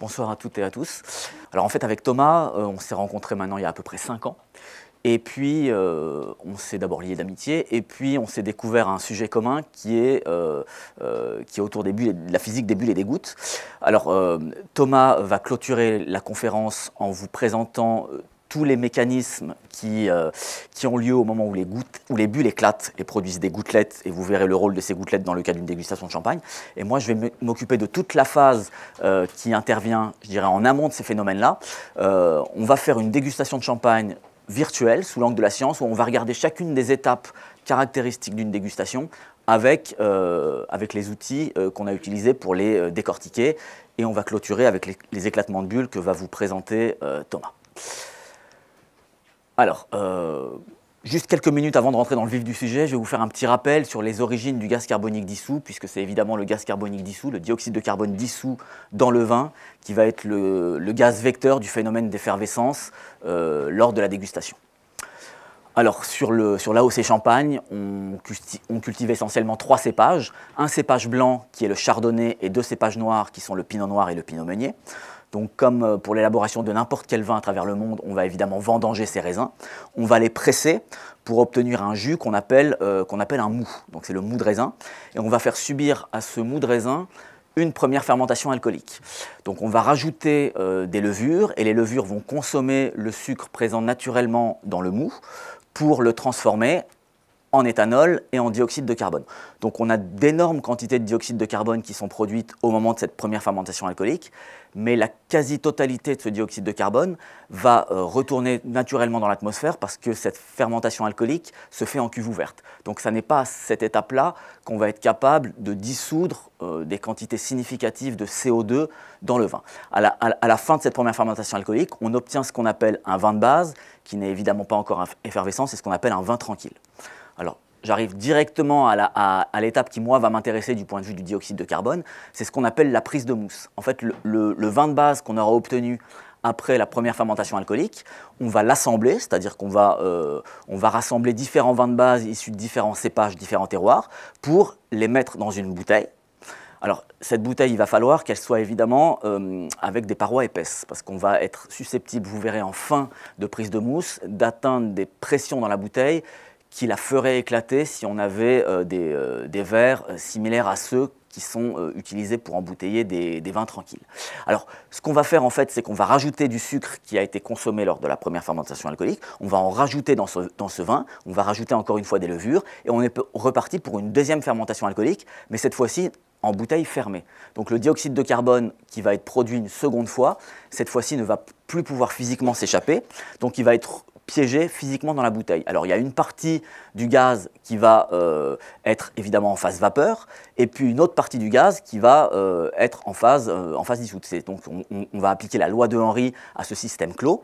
Bonsoir à toutes et à tous. Alors en fait avec Thomas, euh, on s'est rencontrés maintenant il y a à peu près 5 ans. Et puis euh, on s'est d'abord lié d'amitié et puis on s'est découvert un sujet commun qui est, euh, qui est autour des bulles, de la physique des bulles et des gouttes. Alors Thomas va clôturer la conférence en vous présentant tous les mécanismes qui, euh, qui ont lieu au moment où les, gouttes, les bulles éclatent et produisent des gouttelettes, et vous verrez le rôle de ces gouttelettes dans le cas d'une dégustation de champagne. Et moi, je vais m'occuper de toute la phase euh, qui intervient, je dirais, en amont de ces phénomènes-là. Euh, on va faire une dégustation de champagne virtuelle, sous l'angle de la science, où on va regarder chacune des étapes caractéristiques d'une dégustation avec, avec les outils qu'on a utilisés pour les décortiquer. Et on va clôturer avec les, les, éclatements de bulles que va vous présenter Thomas. Alors, euh, juste quelques minutes avant de rentrer dans le vif du sujet, je vais vous faire un petit rappel sur les origines du gaz carbonique dissous, puisque c'est évidemment le gaz carbonique dissous, le dioxyde de carbone dissous dans le vin, qui va être le, gaz vecteur du phénomène d'effervescence euh, lors de la dégustation. Alors, sur, le, sur l'AOC Champagne, on, cultive essentiellement trois cépages. Un cépage blanc qui est le chardonnay et deux cépages noirs qui sont le pinot noir et le pinot meunier. Donc comme euh, pour l'élaboration de n'importe quel vin à travers le monde, on va évidemment vendanger ces raisins, on va les presser pour obtenir un jus euh, qu'on appelle, un mou. Donc c'est le mou de raisin. Et on va faire subir à ce mou de raisin une première fermentation alcoolique. Donc on va rajouter euh, des levures et les levures vont consommer le sucre présent naturellement dans le mou pour le transformer en éthanol et en dioxyde de carbone. Donc on a d'énormes quantités de dioxyde de carbone qui sont produites au moment de cette première fermentation alcoolique mais la quasi-totalité de ce dioxyde de carbone va euh, retourner naturellement dans l'atmosphère parce que cette fermentation alcoolique se fait en cuve ouverte. Donc ce n'est pas à cette étape-là qu'on va être capable de dissoudre euh, des quantités significatives de CO2 dans le vin. À la, fin de cette première fermentation alcoolique, on obtient ce qu'on appelle un vin de base, qui n'est évidemment pas encore effervescent, c'est ce qu'on appelle un vin tranquille. Alors j'arrive directement à l'étape qui, moi, va m'intéresser du point de vue du dioxyde de carbone, c'est ce qu'on appelle la prise de mousse. En fait, le, vin de base qu'on aura obtenu après la première fermentation alcoolique, on va l'assembler, c'est-à-dire qu'on va, euh, on va rassembler différents vins de base issus de différents cépages, différents terroirs, pour les mettre dans une bouteille. Alors, cette bouteille, il va falloir qu'elle soit évidemment euh, avec des parois épaisses, parce qu'on va être susceptible, vous verrez en fin de prise de mousse, d'atteindre des pressions dans la bouteille qui la ferait éclater si on avait euh, euh, des, verres euh, similaires à ceux qui sont utilisés pour embouteiller des, vins tranquilles. Alors, ce qu'on va faire en fait, c'est qu'on va rajouter du sucre qui a été consommé lors de la première fermentation alcoolique, on va en rajouter dans dans ce vin, on va rajouter encore une fois des levures, et on est reparti pour une deuxième fermentation alcoolique, mais cette fois-ci en bouteille fermée. Donc le dioxyde de carbone qui va être produit une seconde fois, cette fois-ci ne va plus pouvoir physiquement s'échapper, donc il va être piégé physiquement dans la bouteille. Alors il y a une partie du gaz qui va euh, être évidemment en phase vapeur, et puis une autre partie du gaz qui va euh, être en phase, euh, en phase dissoute. Donc on, on, va appliquer la loi de Henry à ce système clos.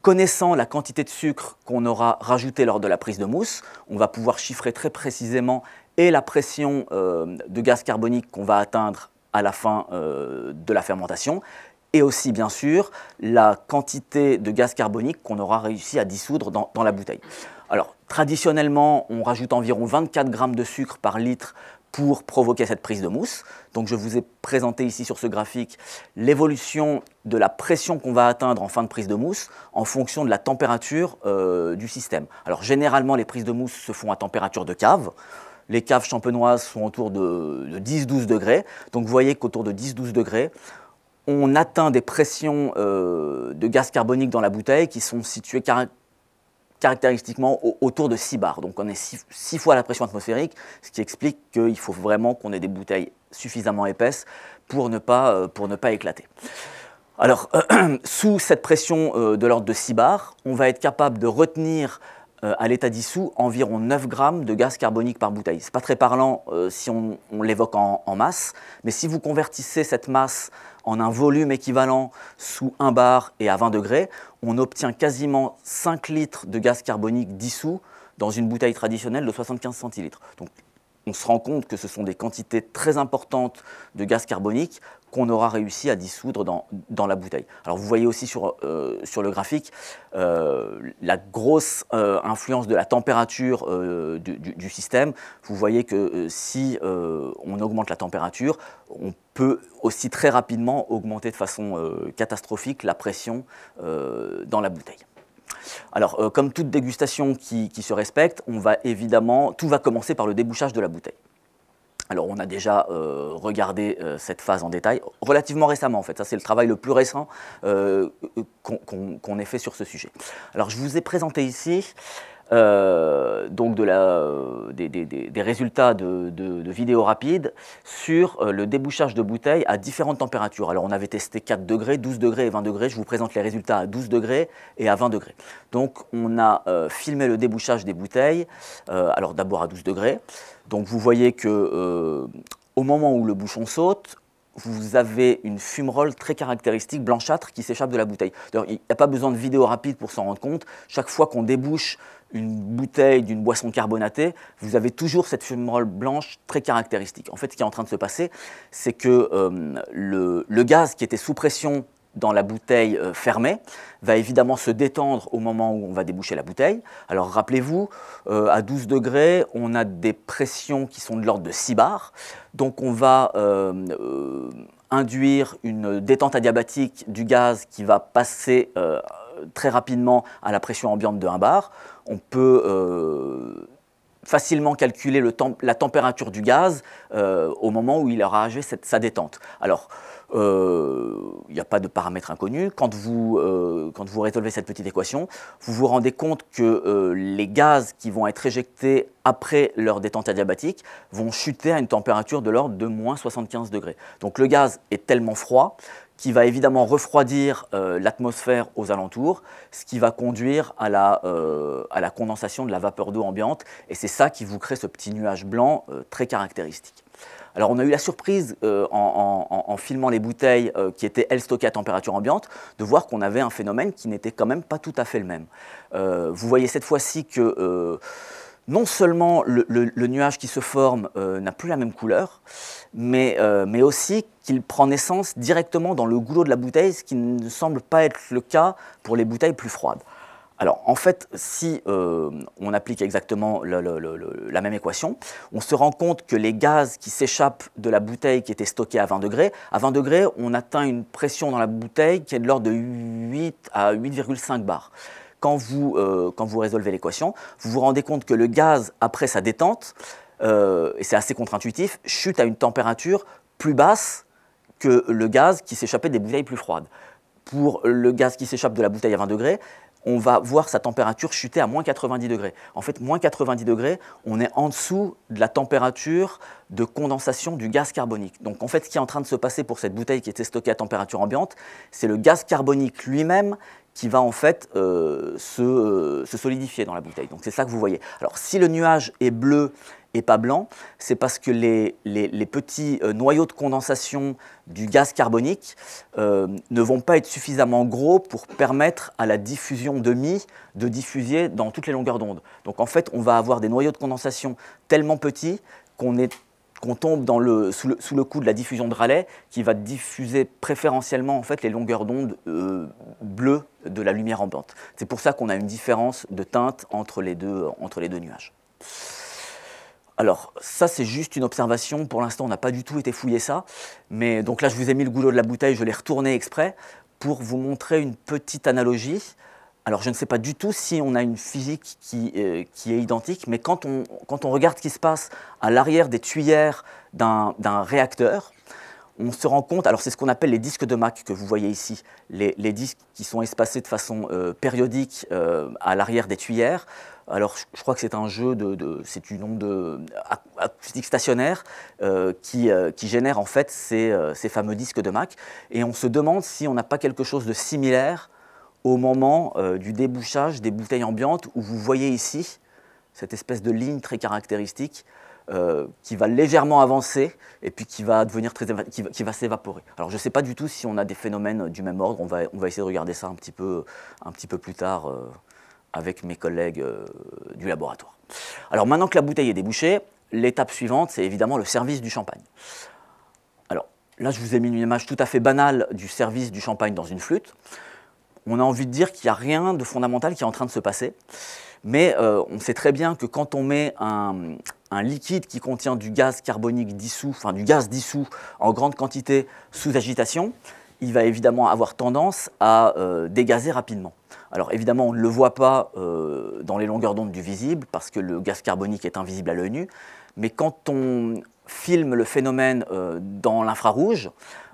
Connaissant la quantité de sucre qu'on aura rajouté lors de la prise de mousse, on va pouvoir chiffrer très précisément et la pression de gaz carbonique qu'on va atteindre à la fin de la fermentation et aussi bien sûr la quantité de gaz carbonique qu'on aura réussi à dissoudre dans, la bouteille. Alors traditionnellement, on rajoute environ 24 grammes de sucre par litre pour provoquer cette prise de mousse. Donc je vous ai présenté ici sur ce graphique l'évolution de la pression qu'on va atteindre en fin de prise de mousse en fonction de la température euh, du système. Alors généralement les prises de mousse se font à température de cave. Les caves champenoises sont autour de, de 10-12 degrés. Donc vous voyez qu'autour de 10-12 degrés, on atteint des pressions euh, de gaz carbonique dans la bouteille qui sont situées caractéristiquement autour de 6 bars. Donc on est 6, fois la pression atmosphérique, ce qui explique qu'il faut vraiment qu'on ait des bouteilles suffisamment épaisses pour ne pas, euh, pour ne pas éclater. Alors, sous cette pression euh, de l'ordre de 6 bars, on va être capable de retenir à l'état dissous environ 9 grammes de gaz carbonique par bouteille. Ce n'est pas très parlant si on, l'évoque en, en, masse, mais si vous convertissez cette masse en un volume équivalent sous 1 bar et à 20 degrés, on obtient quasiment 5 litres de gaz carbonique dissous dans une bouteille traditionnelle de 75 centilitres. Donc on se rend compte que ce sont des quantités très importantes de gaz carbonique qu'on aura réussi à dissoudre dans, la bouteille. Alors vous voyez aussi sur, euh, sur le graphique euh, la grosse euh, influence de la température du, système. Vous voyez que si on augmente la température, on peut aussi très rapidement augmenter de façon euh, catastrophique la pression euh, dans la bouteille. Alors, euh, comme toute dégustation qui, se respecte, on va évidemment, tout va commencer par le débouchage de la bouteille. Alors, on a déjà regardé cette phase en détail relativement récemment, en fait. Ça, c'est le travail le plus récent qu'on ait fait sur ce sujet. Alors, je vous ai présenté ici euh, donc de euh, des, résultats de, vidéos rapides sur euh, le débouchage de bouteilles à différentes températures. Alors on avait testé 4 degrés, 12 degrés et 20 degrés. Je vous présente les résultats à 12 degrés et à 20 degrés. Donc on a filmé le débouchage des bouteilles, alors d'abord à 12 degrés. Donc vous voyez que au moment où le bouchon saute, vous avez une fumerole très caractéristique, blanchâtre, qui s'échappe de la bouteille. Il n'y a pas besoin de vidéo rapide pour s'en rendre compte. Chaque fois qu'on débouche une bouteille d'une boisson carbonatée, vous avez toujours cette fumerole blanche très caractéristique. En fait, ce qui est en train de se passer, c'est que euh, le, gaz qui était sous pression dans la bouteille euh, fermée va évidemment se détendre au moment où on va déboucher la bouteille. Alors rappelez-vous, euh, à 12 degrés, on a des pressions qui sont de l'ordre de 6 bars. Donc on va induire une détente adiabatique du gaz qui va passer très rapidement à la pression ambiante de 1 bar. On peut euh, facilement calculer la température du gaz euh, au moment où il aura agi sa détente. Alors, euh, il n'y a pas de paramètre inconnu. Quand vous, résolvez cette petite équation, vous vous rendez compte que les gaz qui vont être éjectés après leur détente adiabatique vont chuter à une température de l'ordre de moins 75 degrés. Donc le gaz est tellement froid qui va évidemment refroidir euh, l'atmosphère aux alentours, ce qui va conduire à la, euh, à la condensation de la vapeur d'eau ambiante, et c'est ça qui vous crée ce petit nuage blanc euh, très caractéristique. Alors on a eu la surprise en, filmant les bouteilles qui étaient elles stockées à température ambiante de voir qu'on avait un phénomène qui n'était quand même pas tout à fait le même. vous voyez cette fois-ci que non seulement le, nuage qui se forme n'a plus la même couleur, euh, mais, aussi qu'il prend naissance directement dans le goulot de la bouteille, ce qui ne semble pas être le cas pour les bouteilles plus froides. Alors en fait, si euh, on applique exactement la même équation, on se rend compte que les gaz qui s'échappent de la bouteille qui était stockée à 20 degrés, à 20 degrés, on atteint une pression dans la bouteille qui est de l'ordre de 8 à 8,5 bars. Quand vous, euh, quand vous résolvez l'équation, vous vous rendez compte que le gaz, après sa détente, euh, et c'est assez contre-intuitif, chute à une température plus basse que le gaz qui s'échappait des bouteilles plus froides. Pour le gaz qui s'échappe de la bouteille à 20 degrés, on va voir sa température chuter à moins 90 degrés. En fait, moins 90 degrés, on est en dessous de la température de condensation du gaz carbonique. Donc en fait, ce qui est en train de se passer pour cette bouteille qui était stockée à température ambiante, c'est le gaz carbonique lui-même qui va en fait euh, se, euh, se solidifier dans la bouteille. Donc c'est ça que vous voyez. Alors si le nuage est bleu et pas blanc, c'est parce que les, petits euh, noyaux de condensation du gaz carbonique euh, ne vont pas être suffisamment gros pour permettre à la diffusion de mi de diffuser dans toutes les longueurs d'onde. Donc en fait, on va avoir des noyaux de condensation tellement petits qu'on est qu'on tombe dans le, sous, le, coup de la diffusion de Rayleigh, qui va diffuser préférentiellement en fait, les longueurs d'onde euh, bleues de la lumière ambiante. C'est pour ça qu'on a une différence de teinte entre les deux, entre les deux nuages. Alors, ça, c'est juste une observation. Pour l'instant, on n'a pas du tout été fouillé ça. Mais donc là, je vous ai mis le goulot de la bouteille, je l'ai retourné exprès pour vous montrer une petite analogie. Alors, je ne sais pas du tout si on a une physique qui, euh, est identique, mais quand on, regarde ce qui se passe à l'arrière des tuyères d'un réacteur, on se rend compte, alors c'est ce qu'on appelle les disques de Mach que vous voyez ici, les, disques qui sont espacés de façon euh, périodique euh, à l'arrière des tuyères. Alors, je crois que c'est un jeu de, c'est une onde acoustique stationnaire euh, qui, euh, qui, génère en fait ces, euh, ces, fameux disques de Mac. Et on se demande si on n'a pas quelque chose de similaire au moment du débouchage des bouteilles ambiantes, où vous voyez ici cette espèce de ligne très caractéristique qui va légèrement avancer et puis qui va devenir très qui va, s'évaporer. Alors je ne sais pas du tout si on a des phénomènes du même ordre. On va, on va essayer de regarder ça un petit peu, un petit peu plus tard avec mes collègues euh, du laboratoire. Alors maintenant que la bouteille est débouchée, l'étape suivante, c'est évidemment le service du champagne. Alors là, je vous ai mis une image tout à fait banale du service du champagne dans une flûte. On a envie de dire qu'il n'y a rien de fondamental qui est en train de se passer. Mais euh, on sait très bien que quand on met un, un liquide qui contient du gaz carbonique dissous, enfin du gaz dissous en grande quantité sous agitation, il va évidemment avoir tendance à euh, dégazer rapidement. Alors évidemment, on ne le voit pas euh, dans les longueurs d'onde du visible parce que le gaz carbonique est invisible à l'œil nu, mais quand on filme le phénomène euh, dans l'infrarouge,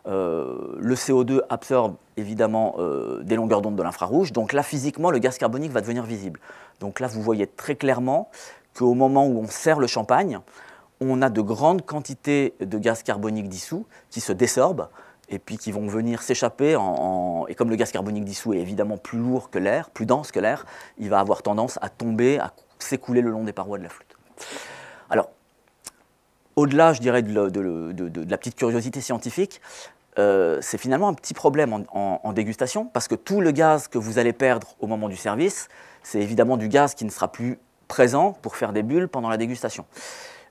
le CO2 absorbe évidemment des longueurs d'onde de l'infrarouge, donc là physiquement, le gaz carbonique va devenir visible. Donc là, vous voyez très clairement qu'au moment où on sert le champagne, on a de grandes quantités de gaz carbonique dissous qui se désorbent et puis qui vont venir s'échapper. et comme le gaz carbonique dissous est évidemment plus lourd que l'air, plus dense que l'air, il va avoir tendance à tomber, à s'écouler le long des parois de la flûte. Alors, au-delà, je dirais, de, la petite curiosité scientifique, euh, c'est finalement un petit problème en, dégustation, parce que tout le gaz que vous allez perdre au moment du service, c'est évidemment du gaz qui ne sera plus présent pour faire des bulles pendant la dégustation.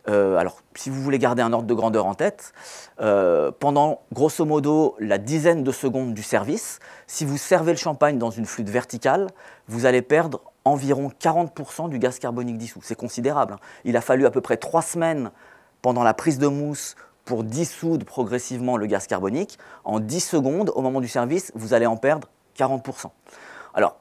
Euh, alors, si vous voulez garder un ordre de grandeur en tête, euh, pendant grosso modo la dizaine de secondes du service, si vous servez le champagne dans une flûte verticale, vous allez perdre environ 40% du gaz carbonique dissous. C'est considérable. Hein. Il a fallu à peu près trois semaines pendant la prise de mousse pour dissoudre progressivement le gaz carbonique. En 10 secondes, au moment du service, vous allez en perdre 40%. Alors,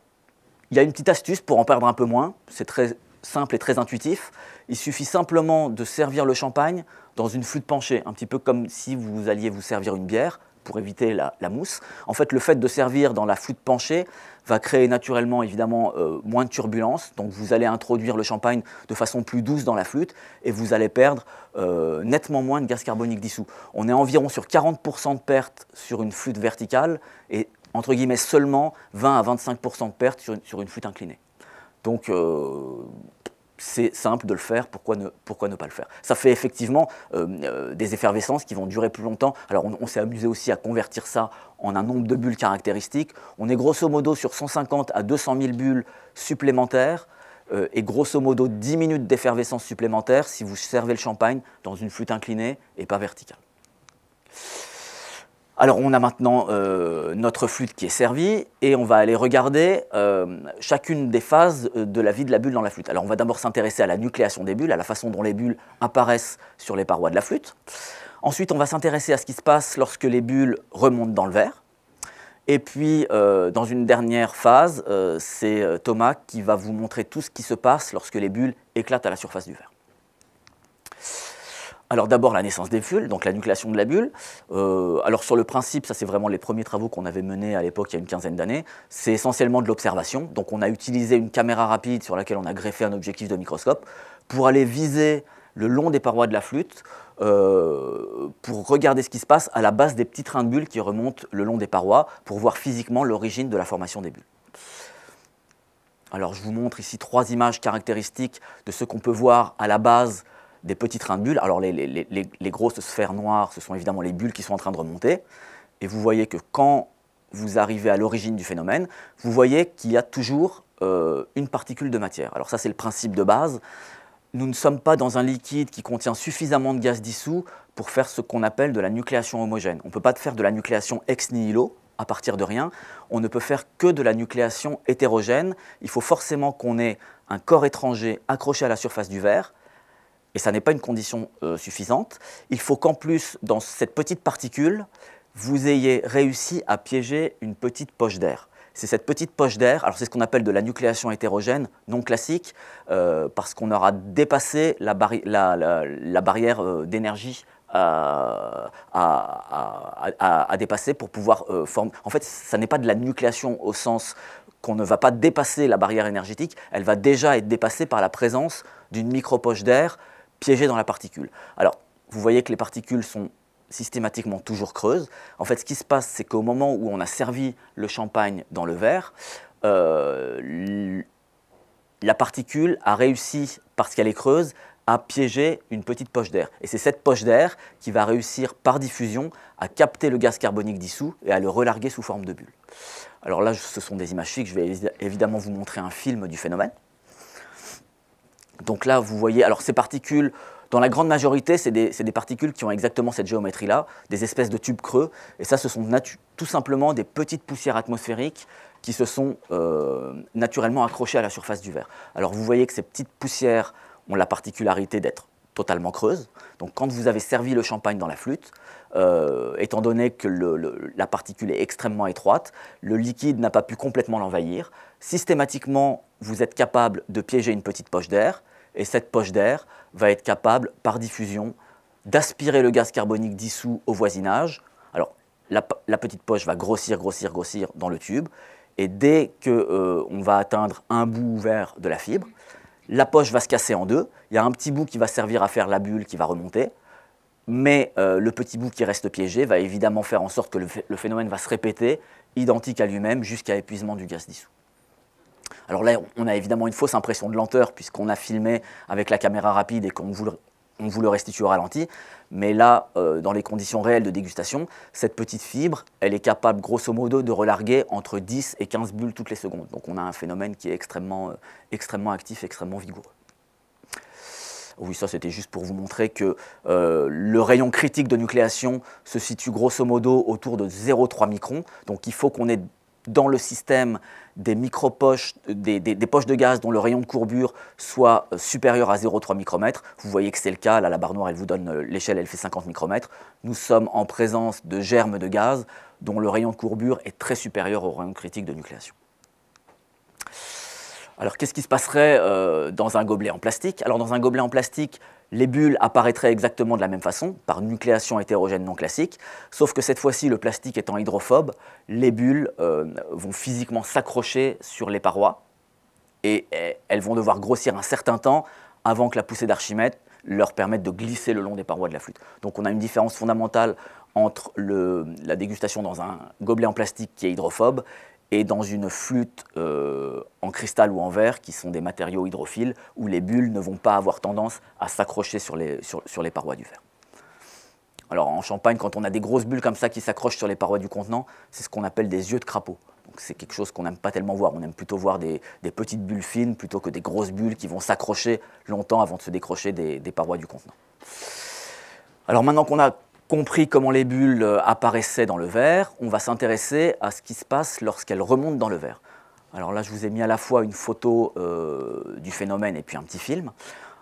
il y a une petite astuce pour en perdre un peu moins. C'est très simple et très intuitif. Il suffit simplement de servir le champagne dans une flûte penchée, un petit peu comme si vous alliez vous servir une bière pour éviter la, mousse. En fait, le fait de servir dans la flûte penchée va créer naturellement évidemment euh, moins de turbulence, donc vous allez introduire le champagne de façon plus douce dans la flûte et vous allez perdre euh, nettement moins de gaz carbonique dissous. On est environ sur 40% de perte sur une flûte verticale et entre guillemets seulement 20 à 25% de perte sur une, flûte inclinée. Donc, euh, c'est simple de le faire, pourquoi ne, pas le faire Ça fait effectivement euh, euh, des effervescences qui vont durer plus longtemps. Alors on, s'est amusé aussi à convertir ça en un nombre de bulles caractéristiques. On est grosso modo sur 150 à 200 000 bulles supplémentaires euh, et grosso modo 10 minutes d'effervescence supplémentaire si vous servez le champagne dans une flûte inclinée et pas verticale. Alors on a maintenant euh, notre flûte qui est servie et on va aller regarder euh, chacune des phases euh, de la vie de la bulle dans la flûte. Alors on va d'abord s'intéresser à la nucléation des bulles, à la façon dont les bulles apparaissent sur les parois de la flûte. Ensuite on va s'intéresser à ce qui se passe lorsque les bulles remontent dans le verre. Et puis dans une dernière phase, c'est Thomas qui va vous montrer tout ce qui se passe lorsque les bulles éclatent à la surface du verre alors d'abord la naissance des bulles, donc la nucléation de la bulle. Euh, alors sur le principe, ça c'est vraiment les premiers travaux qu'on avait menés à l'époque il y a une quinzaine d'années. C'est essentiellement de l'observation. Donc on a utilisé une caméra rapide sur laquelle on a greffé un objectif de microscope pour aller viser le long des parois de la flûte euh, pour regarder ce qui se passe à la base des petits trains de bulles qui remontent le long des parois pour voir physiquement l'origine de la formation des bulles. Alors je vous montre ici trois images caractéristiques de ce qu'on peut voir à la base des petits trains de bulles. Alors les, grosses sphères noires, ce sont évidemment les bulles qui sont en train de remonter. Et vous voyez que quand vous arrivez à l'origine du phénomène, vous voyez qu'il y a toujours euh, une particule de matière. Alors ça c'est le principe de base. Nous ne sommes pas dans un liquide qui contient suffisamment de gaz dissous pour faire ce qu'on appelle de la nucléation homogène. On ne peut pas faire de la nucléation ex nihilo, à partir de rien. On ne peut faire que de la nucléation hétérogène. Il faut forcément qu'on ait un corps étranger accroché à la surface du verre et ça n'est pas une condition euh, suffisante, il faut qu'en plus, dans cette petite particule, vous ayez réussi à piéger une petite poche d'air. C'est cette petite poche d'air, alors c'est ce qu'on appelle de la nucléation hétérogène, non classique, euh, parce qu'on aura dépassé la, barrière euh, d'énergie à, dépasser pour pouvoir former. En fait, ça n'est pas de la nucléation au sens qu'on ne va pas dépasser la barrière énergétique, elle va déjà être dépassée par la présence d'une micro-poche d'air piégé dans la particule. Alors, vous voyez que les particules sont systématiquement toujours creuses. En fait, ce qui se passe, c'est qu'au moment où on a servi le champagne dans le verre, euh, la particule a réussi, parce qu'elle est creuse, à piéger une petite poche d'air. Et c'est cette poche d'air qui va réussir par diffusion à capter le gaz carbonique dissous et à le relarguer sous forme de bulle. Alors là, ce sont des images fixes, je vais évidemment vous montrer un film du phénomène. Donc là, vous voyez, alors ces particules, dans la grande majorité, c'est des, des, particules qui ont exactement cette géométrie-là, des espèces de tubes creux. Et ça, ce sont tout simplement des petites poussières atmosphériques qui se sont euh, naturellement accrochées à la surface du verre. Alors vous voyez que ces petites poussières ont la particularité d'être totalement creuses. Donc quand vous avez servi le champagne dans la flûte, euh, étant donné que la particule est extrêmement étroite, le liquide n'a pas pu complètement l'envahir systématiquement, vous êtes capable de piéger une petite poche d'air, et cette poche d'air va être capable, par diffusion, d'aspirer le gaz carbonique dissous au voisinage. Alors, la, petite poche va grossir, grossir, grossir dans le tube, et dès qu'on euh, va atteindre un bout ouvert de la fibre, la poche va se casser en deux, il y a un petit bout qui va servir à faire la bulle qui va remonter, mais euh, le petit bout qui reste piégé va évidemment faire en sorte que le phénomène va se répéter, identique à lui-même, jusqu'à épuisement du gaz dissous. Alors là, on a évidemment une fausse impression de lenteur puisqu'on a filmé avec la caméra rapide et qu'on vous le, on restitue au ralenti. Mais là, euh, dans les conditions réelles de dégustation, cette petite fibre, elle est capable grosso modo de relarguer entre 10 et 15 bulles toutes les secondes. Donc on a un phénomène qui est extrêmement, euh, actif, extrêmement vigoureux. Oui, ça c'était juste pour vous montrer que euh, le rayon critique de nucléation se situe grosso modo autour de 0,3 microns. Donc il faut qu'on ait dans le système des micro-poches, poches de gaz dont le rayon de courbure soit euh, supérieur à 0,3 micromètres. Vous voyez que c'est le cas, là la barre noire elle vous donne euh, l'échelle, elle fait 50 micromètres. Nous sommes en présence de germes de gaz dont le rayon de courbure est très supérieur au rayon critique de nucléation. Alors qu'est-ce qui se passerait euh, dans un gobelet en plastique Alors dans un gobelet en plastique, les bulles apparaîtraient exactement de la même façon, par nucléation hétérogène non classique, sauf que cette fois-ci, le plastique étant hydrophobe, les bulles euh, vont physiquement s'accrocher sur les parois et, eh, elles vont devoir grossir un certain temps avant que la poussée d'Archimède leur permette de glisser le long des parois de la flûte. Donc on a une différence fondamentale entre la dégustation dans un gobelet en plastique qui est hydrophobe et dans une flûte euh, en cristal ou en verre, qui sont des matériaux hydrophiles, où les bulles ne vont pas avoir tendance à s'accrocher sur les, parois du verre. Alors en Champagne, quand on a des grosses bulles comme ça qui s'accrochent sur les parois du contenant, c'est ce qu'on appelle des yeux de crapaud. C'est quelque chose qu'on n'aime pas tellement voir. On aime plutôt voir des, petites bulles fines plutôt que des grosses bulles qui vont s'accrocher longtemps avant de se décrocher des parois du contenant. Alors maintenant qu'on a compris comment les bulles euh, apparaissaient dans le verre, on va s'intéresser à ce qui se passe lorsqu'elles remontent dans le verre. Alors là, je vous ai mis à la fois une photo euh, du phénomène et puis un petit film.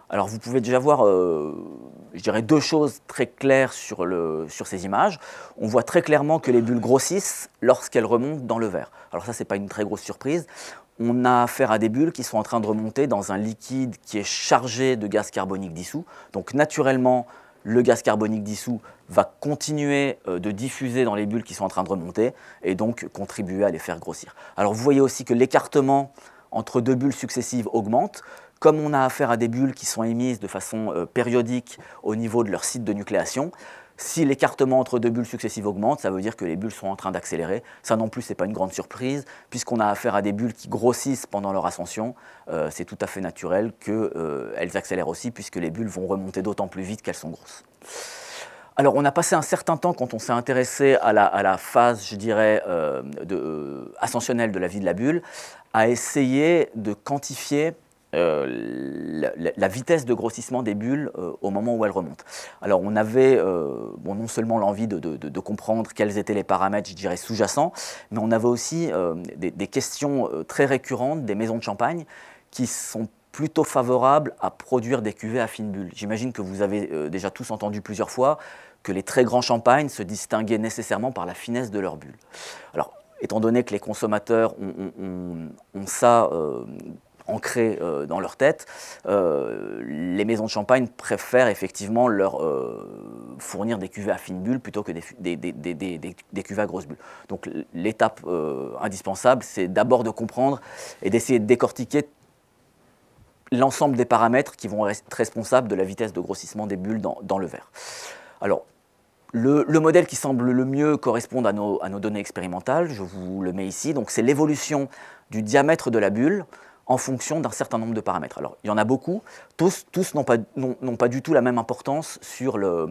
Alors vous pouvez déjà voir, euh, je dirais, deux choses très claires sur, le, sur, ces images. On voit très clairement que les bulles grossissent lorsqu'elles remontent dans le verre. Alors ça, ce n'est pas une très grosse surprise. On a affaire à des bulles qui sont en train de remonter dans un liquide qui est chargé de gaz carbonique dissous. Donc naturellement, le gaz carbonique dissous va continuer euh, de diffuser dans les bulles qui sont en train de remonter et donc contribuer à les faire grossir. Alors vous voyez aussi que l'écartement entre deux bulles successives augmente. Comme on a affaire à des bulles qui sont émises de façon euh, périodique au niveau de leur site de nucléation, si l'écartement entre deux bulles successives augmente, ça veut dire que les bulles sont en train d'accélérer. Ça non plus, ce n'est pas une grande surprise, puisqu'on a affaire à des bulles qui grossissent pendant leur ascension. Euh, c'est tout à fait naturel qu'elles accélèrent aussi, puisque les bulles vont remonter d'autant plus vite qu'elles sont grosses. Alors, on a passé un certain temps, quand on s'est intéressé à la, phase, je dirais, euh, euh, ascensionnelle de la vie de la bulle, à essayer de quantifier euh, la, vitesse de grossissement des bulles au moment où elles remontent. Alors on avait bon, non seulement l'envie de, comprendre quels étaient les paramètres, je dirais, sous-jacents, mais on avait aussi des, questions très récurrentes des maisons de champagne qui sont plutôt favorable à produire des cuvées à fines bulles. J'imagine que vous avez euh, déjà tous entendu plusieurs fois que les très grands champagnes se distinguaient nécessairement par la finesse de leurs bulles. Alors, étant donné que les consommateurs ont, ça euh, ancré euh, dans leur tête, les maisons de champagne préfèrent effectivement leur fournir des cuvées à fines bulles plutôt que des, des, des, cuvées à grosses bulles. Donc l'étape indispensable, c'est d'abord de comprendre et d'essayer de décortiquer l'ensemble des paramètres qui vont être responsables de la vitesse de grossissement des bulles dans, le verre. Alors, le, modèle qui semble le mieux correspondre à nos, données expérimentales, je vous le mets ici, donc c'est l'évolution du diamètre de la bulle en fonction d'un certain nombre de paramètres. Alors, il y en a beaucoup, tous, n'ont pas, du tout la même importance sur le,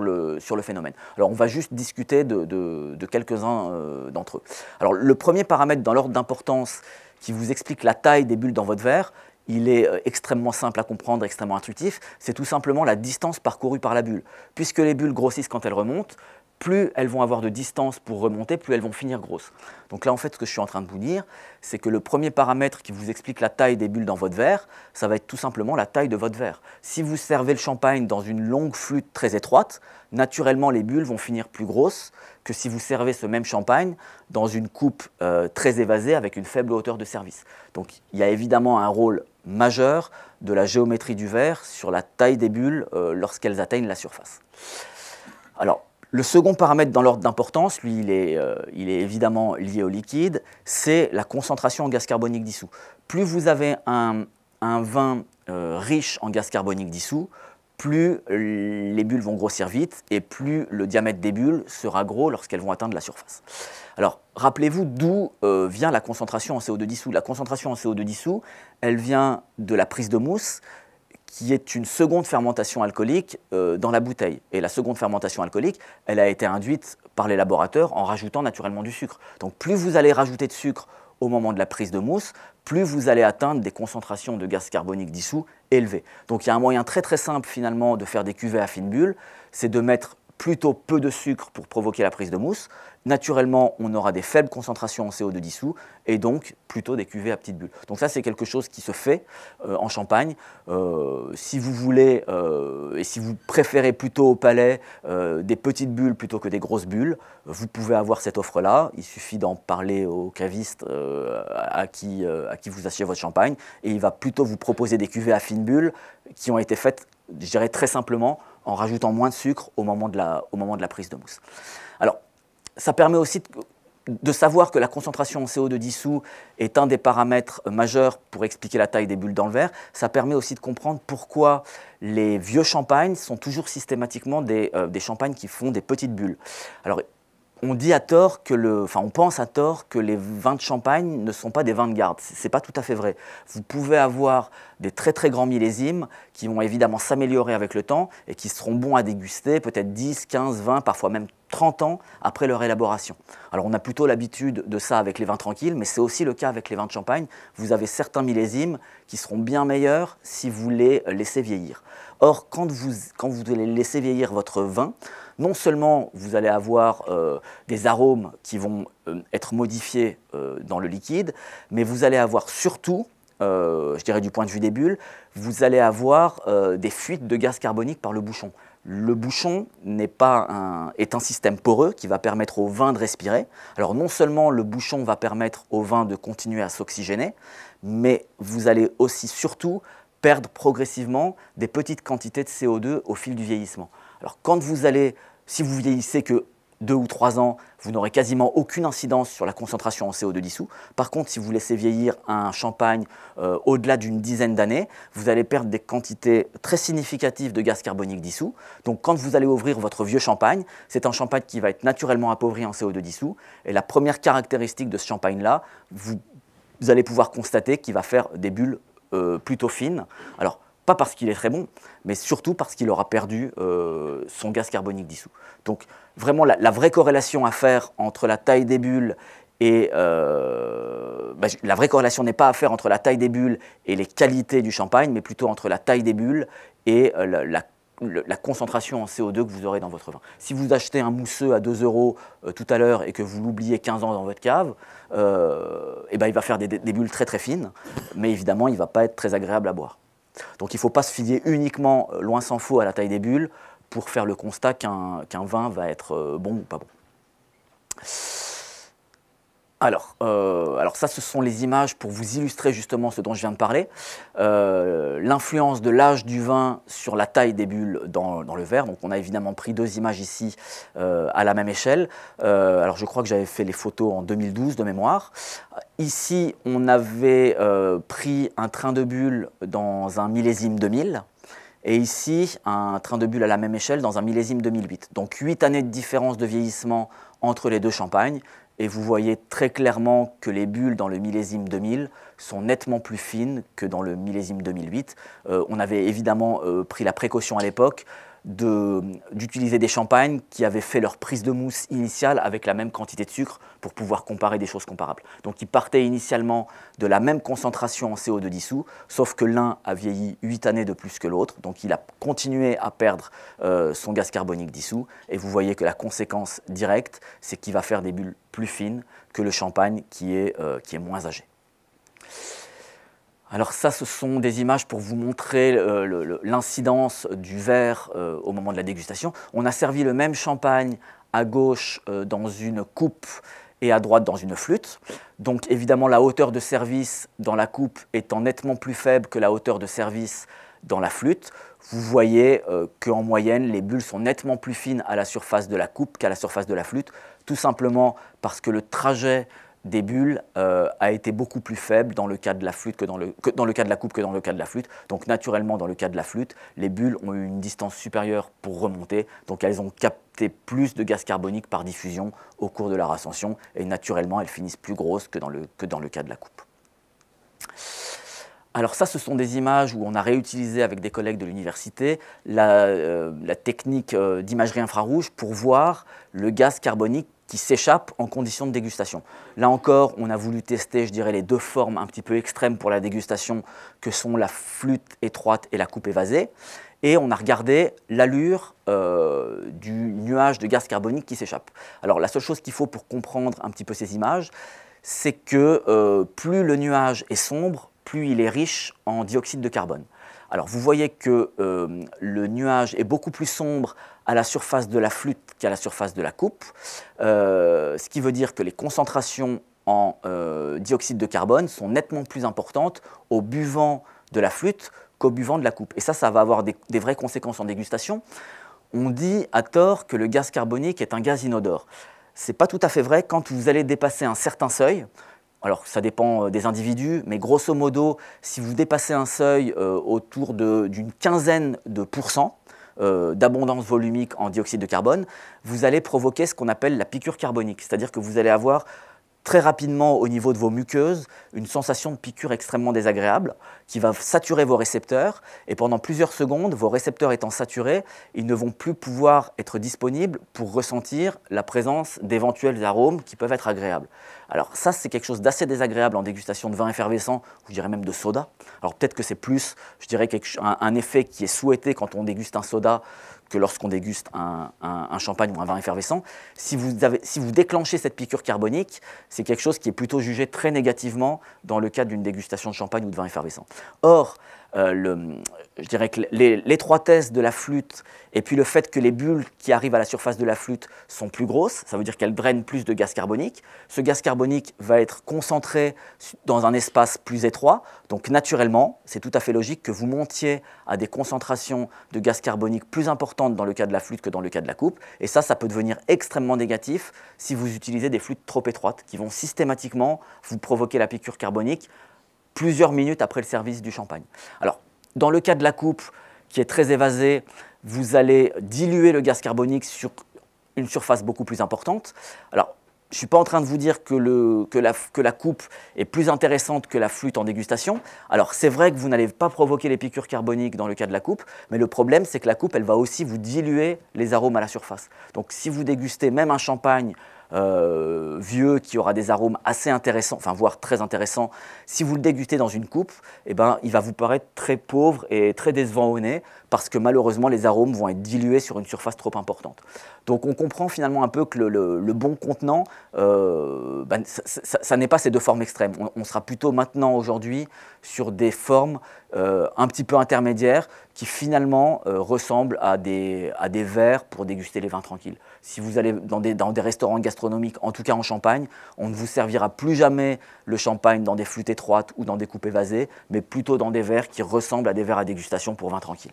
euh, phénomène. Alors, on va juste discuter de, quelques-uns euh, d'entre eux. Alors, le premier paramètre dans l'ordre d'importance qui vous explique la taille des bulles dans votre verre, il est euh, extrêmement simple à comprendre, extrêmement intuitif, c'est tout simplement la distance parcourue par la bulle. Puisque les bulles grossissent quand elles remontent, plus elles vont avoir de distance pour remonter, plus elles vont finir grosses. Donc là, en fait, ce que je suis en train de vous dire, c'est que le premier paramètre qui vous explique la taille des bulles dans votre verre, ça va être tout simplement la taille de votre verre. Si vous servez le champagne dans une longue flûte très étroite, naturellement, les bulles vont finir plus grosses que si vous servez ce même champagne dans une coupe euh, très évasée avec une faible hauteur de service. Donc il y a évidemment un rôle majeur de la géométrie du verre sur la taille des bulles euh, lorsqu'elles atteignent la surface. Alors, le second paramètre dans l'ordre d'importance, lui, il est, euh, il est, évidemment lié au liquide, c'est la concentration en gaz carbonique dissous. Plus vous avez un, vin euh, riche en gaz carbonique dissous, plus les bulles vont grossir vite et plus le diamètre des bulles sera gros lorsqu'elles vont atteindre la surface. Alors, rappelez-vous d'où euh, vient la concentration en CO2 dissous. La concentration en CO2 dissous, elle vient de la prise de mousse, qui est une seconde fermentation alcoolique euh, dans la bouteille. Et la seconde fermentation alcoolique, elle a été induite par les en rajoutant naturellement du sucre. Donc, plus vous allez rajouter de sucre au moment de la prise de mousse, plus vous allez atteindre des concentrations de gaz carbonique dissous élevées. Donc il y a un moyen très très simple finalement de faire des cuvées à fine bulle, c'est de mettre plutôt peu de sucre pour provoquer la prise de mousse. Naturellement, on aura des faibles concentrations en CO2 dissous et donc plutôt des cuvées à petites bulles. Donc ça, c'est quelque chose qui se fait euh, en Champagne. Euh, si vous voulez euh, et si vous préférez plutôt au palais des petites bulles plutôt que des grosses bulles, vous pouvez avoir cette offre-là. Il suffit d'en parler au caviste à, qui, à qui vous achetez votre champagne et il va plutôt vous proposer des cuvées à fines bulles qui ont été faites, je dirais très simplement, en rajoutant moins de sucre au moment de la, prise de mousse. Alors, ça permet aussi de, savoir que la concentration en CO2 dissous est un des paramètres majeurs pour expliquer la taille des bulles dans le verre, ça permet aussi de comprendre pourquoi les vieux champagnes sont toujours systématiquement des, euh, des champagnes qui font des petites bulles. Alors on dit à tort on pense à tort que les vins de champagne ne sont pas des vins de garde. n'est pas tout à fait vrai. Vous pouvez avoir des très très grands millésimes qui vont évidemment s'améliorer avec le temps et qui seront bons à déguster peut-être 10, 15, 20, parfois même 30 ans après leur élaboration. Alors on a plutôt l'habitude de ça avec les vins tranquilles, mais c'est aussi le cas avec les vins de champagne. Vous avez certains millésimes qui seront bien meilleurs si vous les laissez vieillir. Or quand vous, quand vous laissez vieillir votre vin, non seulement vous allez avoir euh, des arômes qui vont euh, être modifiés euh, dans le liquide, mais vous allez avoir surtout, je dirais du point de vue des bulles, vous allez avoir des fuites de gaz carbonique par le bouchon. Le bouchon n'est pas un, est un système poreux qui va permettre au vin de respirer. Alors non seulement le bouchon va permettre au vin de continuer à s'oxygéner, mais vous allez aussi surtout perdre progressivement des petites quantités de CO2 au fil du vieillissement. Alors quand vous allez, si vous vieillissez que 2 ou 3 ans, vous n'aurez quasiment aucune incidence sur la concentration en CO2 dissous. Par contre, si vous laissez vieillir un champagne euh, au-delà d'une dizaine d'années, vous allez perdre des quantités très significatives de gaz carbonique dissous. Donc quand vous allez ouvrir votre vieux champagne, c'est un champagne qui va être naturellement appauvri en CO2 dissous. Et la première caractéristique de ce champagne-là, vous, allez pouvoir constater qu'il va faire des bulles euh, plutôt fines. Alors pas parce qu'il est très bon, mais surtout parce qu'il aura perdu euh, son gaz carbonique dissous. Donc vraiment la, vraie corrélation à faire entre la taille des bulles et euh, bah, la vraie corrélation n'est pas à faire entre la taille des bulles et les qualités du champagne, mais plutôt entre la taille des bulles et euh, la, concentration en CO2 que vous aurez dans votre vin. Si vous achetez un mousseux à 2 euros tout à l'heure et que vous l'oubliez 15 ans dans votre cave, euh, eh ben il va faire des, des, bulles très très fines, mais évidemment il ne va pas être très agréable à boire. Donc il ne faut pas se fier uniquement, euh, loin s'en faux à la taille des bulles pour faire le constat qu'un vin va être euh, bon ou pas bon alors, euh, alors ça, ce sont les images pour vous illustrer justement ce dont je viens de parler. Euh, l'influence de l'âge du vin sur la taille des bulles dans, le verre. Donc on a évidemment pris deux images ici euh, à la même échelle. alors je crois que j'avais fait les photos en 2012 de mémoire. Ici, on avait pris un train de bulles dans un millésime 2000 et ici un train de bulles à la même échelle dans un millésime 2008. Donc 8 années de différence de vieillissement entre les deux champagnes, et vous voyez très clairement que les bulles dans le millésime 2000 sont nettement plus fines que dans le millésime 2008. Euh, on avait évidemment euh, pris la précaution à l'époque d'utiliser des champagnes qui avaient fait leur prise de mousse initiale avec la même quantité de sucre pour pouvoir comparer des choses comparables. Donc ils partaient initialement de la même concentration en CO2 dissous, sauf que l'un a vieilli 8 années de plus que l'autre, donc il a continué à perdre euh, son gaz carbonique dissous, et vous voyez que la conséquence directe, c'est qu'il va faire des bulles plus fines que le champagne qui est, euh, qui est moins âgé. Alors ça, ce sont des images pour vous montrer euh, l'incidence euh, du verre euh, au moment de la dégustation. On a servi le même champagne à gauche dans une coupe et à droite dans une flûte. Donc évidemment, la hauteur de service dans la coupe étant nettement plus faible que la hauteur de service dans la flûte, vous voyez qu'en moyenne, les bulles sont nettement plus fines à la surface de la coupe qu'à la surface de la flûte, tout simplement parce que le trajet des bulles euh, a été beaucoup plus faible dans le cas de la flûte que dans le, dans le cas de la coupe que dans le cas de la flûte. Donc naturellement, dans le cas de la flûte, les bulles ont eu une distance supérieure pour remonter, donc elles ont capté plus de gaz carbonique par diffusion au cours de leur ascension, et naturellement, elles finissent plus grosses que dans le, que dans le cas de la coupe. Alors ça, ce sont des images où on a réutilisé avec des collègues de l'université la, euh, technique euh, d'imagerie infrarouge pour voir le gaz carbonique qui s'échappent en conditions de dégustation. Là encore, on a voulu tester, je dirais, les deux formes un petit peu extrêmes pour la dégustation, que sont la flûte étroite et la coupe évasée. Et on a regardé l'allure euh, du nuage de gaz carbonique qui s'échappe. Alors la seule chose qu'il faut pour comprendre un petit peu ces images, c'est que euh, plus le nuage est sombre, plus il est riche en dioxyde de carbone. Alors vous voyez que euh, le nuage est beaucoup plus sombre à la surface de la flûte qui est à la surface de la coupe, euh, ce qui veut dire que les concentrations en euh, dioxyde de carbone sont nettement plus importantes au buvant de la flûte qu'au buvant de la coupe. Et ça, ça va avoir des, vraies conséquences en dégustation. On dit à tort que le gaz carbonique est un gaz inodore. C'est pas tout à fait vrai. Quand vous allez dépasser un certain seuil, alors ça dépend euh, des individus, mais grosso modo, si vous dépassez un seuil autour d'une quinzaine de pourcents, euh, d'abondance volumique en dioxyde de carbone, vous allez provoquer ce qu'on appelle la piqûre carbonique, c'est-à-dire que vous allez avoir très rapidement au niveau de vos muqueuses une sensation de piqûre extrêmement désagréable qui va saturer vos récepteurs et pendant plusieurs secondes, vos récepteurs étant saturés, ils ne vont plus pouvoir être disponibles pour ressentir la présence d'éventuels arômes qui peuvent être agréables. Alors ça, c'est quelque chose d'assez désagréable en dégustation de vin effervescent, je dirais même de soda. Alors peut-être que c'est plus, je dirais, un, effet qui est souhaité quand on déguste un soda que lorsqu'on déguste un, champagne ou un vin effervescent. Si vous, déclenchez cette piqûre carbonique, c'est quelque chose qui est plutôt jugé très négativement dans le cadre d'une dégustation de champagne ou de vin effervescent. Or, euh, le, je dirais l'étroitesse de la flûte et puis le fait que les bulles qui arrivent à la surface de la flûte sont plus grosses, ça veut dire qu'elles drainent plus de gaz carbonique. Ce gaz carbonique va être concentré dans un espace plus étroit, donc naturellement, c'est tout à fait logique que vous montiez à des concentrations de gaz carbonique plus importantes dans le cas de la flûte que dans le cas de la coupe, et ça, ça peut devenir extrêmement négatif si vous utilisez des flûtes trop étroites qui vont systématiquement vous provoquer la piqûre carbonique plusieurs minutes après le service du champagne. Alors, dans le cas de la coupe, qui est très évasée, vous allez diluer le gaz carbonique sur une surface beaucoup plus importante. Alors, je ne suis pas en train de vous dire que, la, la, coupe est plus intéressante que la flûte en dégustation. Alors, c'est vrai que vous n'allez pas provoquer les piqûres carboniques dans le cas de la coupe, mais le problème, c'est que la coupe, elle va aussi vous diluer les arômes à la surface. Donc, si vous dégustez même un champagne euh, vieux qui aura des arômes assez intéressants, enfin voire très intéressants. Si vous le dégustez dans une coupe, eh ben, il va vous paraître très pauvre et très décevant au nez parce que malheureusement les arômes vont être dilués sur une surface trop importante. Donc on comprend finalement un peu que le, bon contenant, euh, ben, ça, n'est pas ces deux formes extrêmes. On, sera plutôt maintenant aujourd'hui sur des formes euh, un petit peu intermédiaires qui finalement ressemblent à des verres pour déguster les vins tranquilles si vous allez dans des, restaurants gastronomiques, en tout cas en Champagne, on ne vous servira plus jamais le champagne dans des flûtes étroites ou dans des coupes évasées, mais plutôt dans des verres qui ressemblent à des verres à dégustation pour vin tranquille.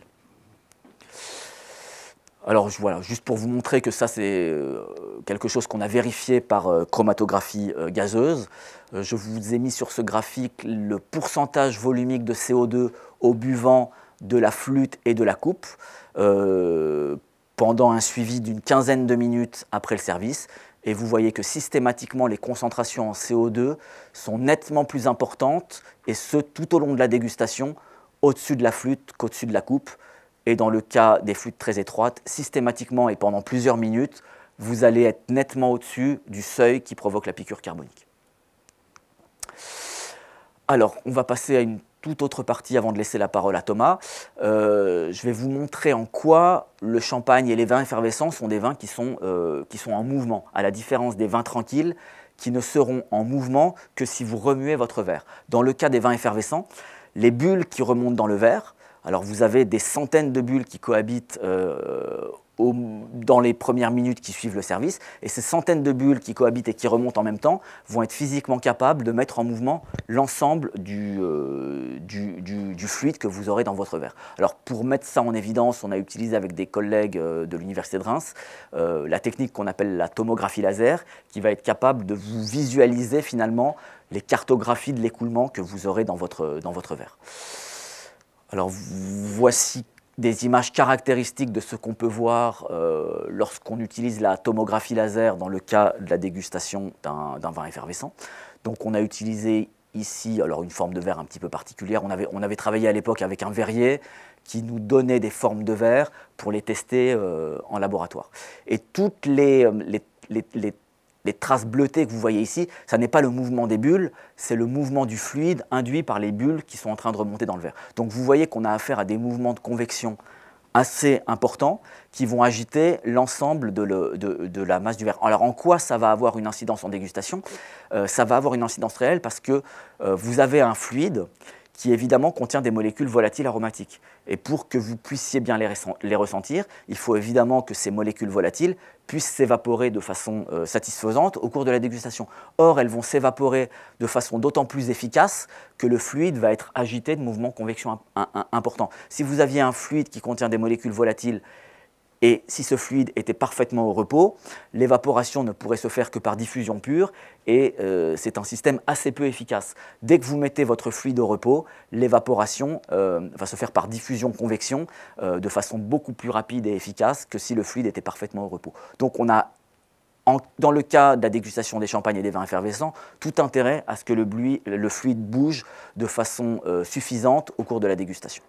Alors voilà, juste pour vous montrer que ça c'est euh, quelque chose qu'on a vérifié par euh, chromatographie euh, gazeuse, je vous ai mis sur ce graphique le pourcentage volumique de CO2 au buvant de la flûte et de la coupe pendant un suivi d'une quinzaine de minutes après le service. Et vous voyez que systématiquement, les concentrations en CO2 sont nettement plus importantes, et ce, tout au long de la dégustation, au-dessus de la flûte qu'au-dessus de la coupe. Et dans le cas des flûtes très étroites, systématiquement et pendant plusieurs minutes, vous allez être nettement au-dessus du seuil qui provoque la piqûre carbonique. Alors, on va passer à une toute autre partie avant de laisser la parole à Thomas, euh, je vais vous montrer en quoi le champagne et les vins effervescents sont des vins qui sont, euh, qui sont en mouvement, à la différence des vins tranquilles qui ne seront en mouvement que si vous remuez votre verre. Dans le cas des vins effervescents, les bulles qui remontent dans le verre, alors vous avez des centaines de bulles qui cohabitent euh, dans les premières minutes qui suivent le service. Et ces centaines de bulles qui cohabitent et qui remontent en même temps vont être physiquement capables de mettre en mouvement l'ensemble du, euh, fluide que vous aurez dans votre verre. Alors pour mettre ça en évidence, on a utilisé avec des collègues euh, de l'Université de Reims euh, la technique qu'on appelle la tomographie laser, qui va être capable de vous visualiser finalement les cartographies de l'écoulement que vous aurez dans votre, dans votre verre. Alors voici des images caractéristiques de ce qu'on peut voir euh, lorsqu'on utilise la tomographie laser dans le cas de la dégustation d'un vin effervescent. Donc on a utilisé ici alors une forme de verre un petit peu particulière. On avait, travaillé à l'époque avec un verrier qui nous donnait des formes de verre pour les tester euh, en laboratoire. Et toutes les, euh, les, les les traces bleutées que vous voyez ici, ça n'est pas le mouvement des bulles, c'est le mouvement du fluide induit par les bulles qui sont en train de remonter dans le verre. Donc vous voyez qu'on a affaire à des mouvements de convection assez importants qui vont agiter l'ensemble de, la masse du verre. Alors en quoi ça va avoir une incidence en dégustation euh, Ça va avoir une incidence réelle parce que euh, vous avez un fluide qui évidemment contient des molécules volatiles aromatiques. Et pour que vous puissiez bien les, ressentir, il faut évidemment que ces molécules volatiles puissent s'évaporer de façon euh, satisfaisante au cours de la dégustation. Or, elles vont s'évaporer de façon d'autant plus efficace que le fluide va être agité de mouvements convection importants. Si vous aviez un fluide qui contient des molécules volatiles et si ce fluide était parfaitement au repos, l'évaporation ne pourrait se faire que par diffusion pure et euh, c'est un système assez peu efficace. Dès que vous mettez votre fluide au repos, l'évaporation euh, va se faire par diffusion-convection euh, de façon beaucoup plus rapide et efficace que si le fluide était parfaitement au repos. Donc on a dans le cas de la dégustation des champagnes et des vins effervescents, tout intérêt à ce que le, fluide bouge de façon suffisante au cours de la dégustation.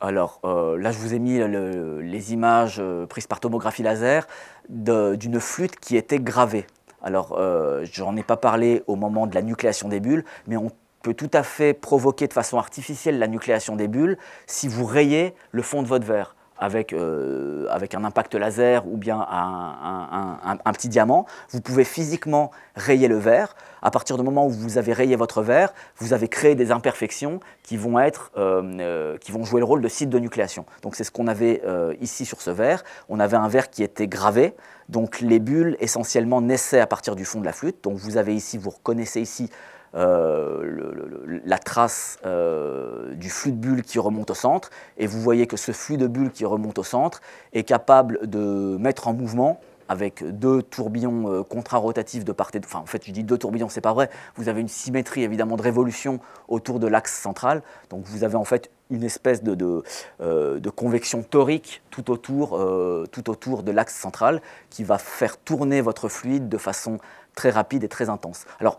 Alors euh, là, je vous ai mis les images euh, prises par tomographie laser d'une flûte qui était gravée. Alors, euh, je n'en ai pas parlé au moment de la nucléation des bulles, mais on peut tout à fait provoquer de façon artificielle la nucléation des bulles si vous rayez le fond de votre verre avec, euh, avec un impact laser ou bien un, un, petit diamant, vous pouvez physiquement rayer le verre. À partir du moment où vous avez rayé votre verre, vous avez créé des imperfections qui vont, être, euh, euh, qui vont jouer le rôle de site de nucléation. Donc c'est ce qu'on avait ici sur ce verre. On avait un verre qui était gravé, donc les bulles essentiellement naissaient à partir du fond de la flûte. Donc vous avez ici, vous reconnaissez ici euh, la trace euh, du flux de bulles qui remonte au centre. Et vous voyez que ce flux de bulles qui remonte au centre est capable de mettre en mouvement avec deux tourbillons euh, contrarotatifs de part et d'autre. Enfin, en fait, je dis deux tourbillons, c'est pas vrai. Vous avez une symétrie, évidemment, de révolution autour de l'axe central. Donc, vous avez en fait une espèce de, convection torique tout autour, tout autour de l'axe central qui va faire tourner votre fluide de façon très rapide et très intense. Alors,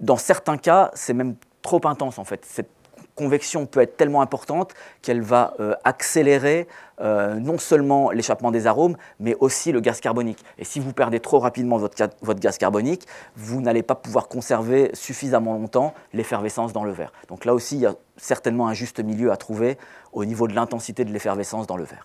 dans certains cas, c'est même trop intense en fait. Cette convection peut être tellement importante qu'elle va euh, accélérer euh, non seulement l'échappement des arômes, mais aussi le gaz carbonique. Et si vous perdez trop rapidement votre gaz carbonique, vous n'allez pas pouvoir conserver suffisamment longtemps l'effervescence dans le verre. Donc là aussi, il y a certainement un juste milieu à trouver au niveau de l'intensité de l'effervescence dans le verre.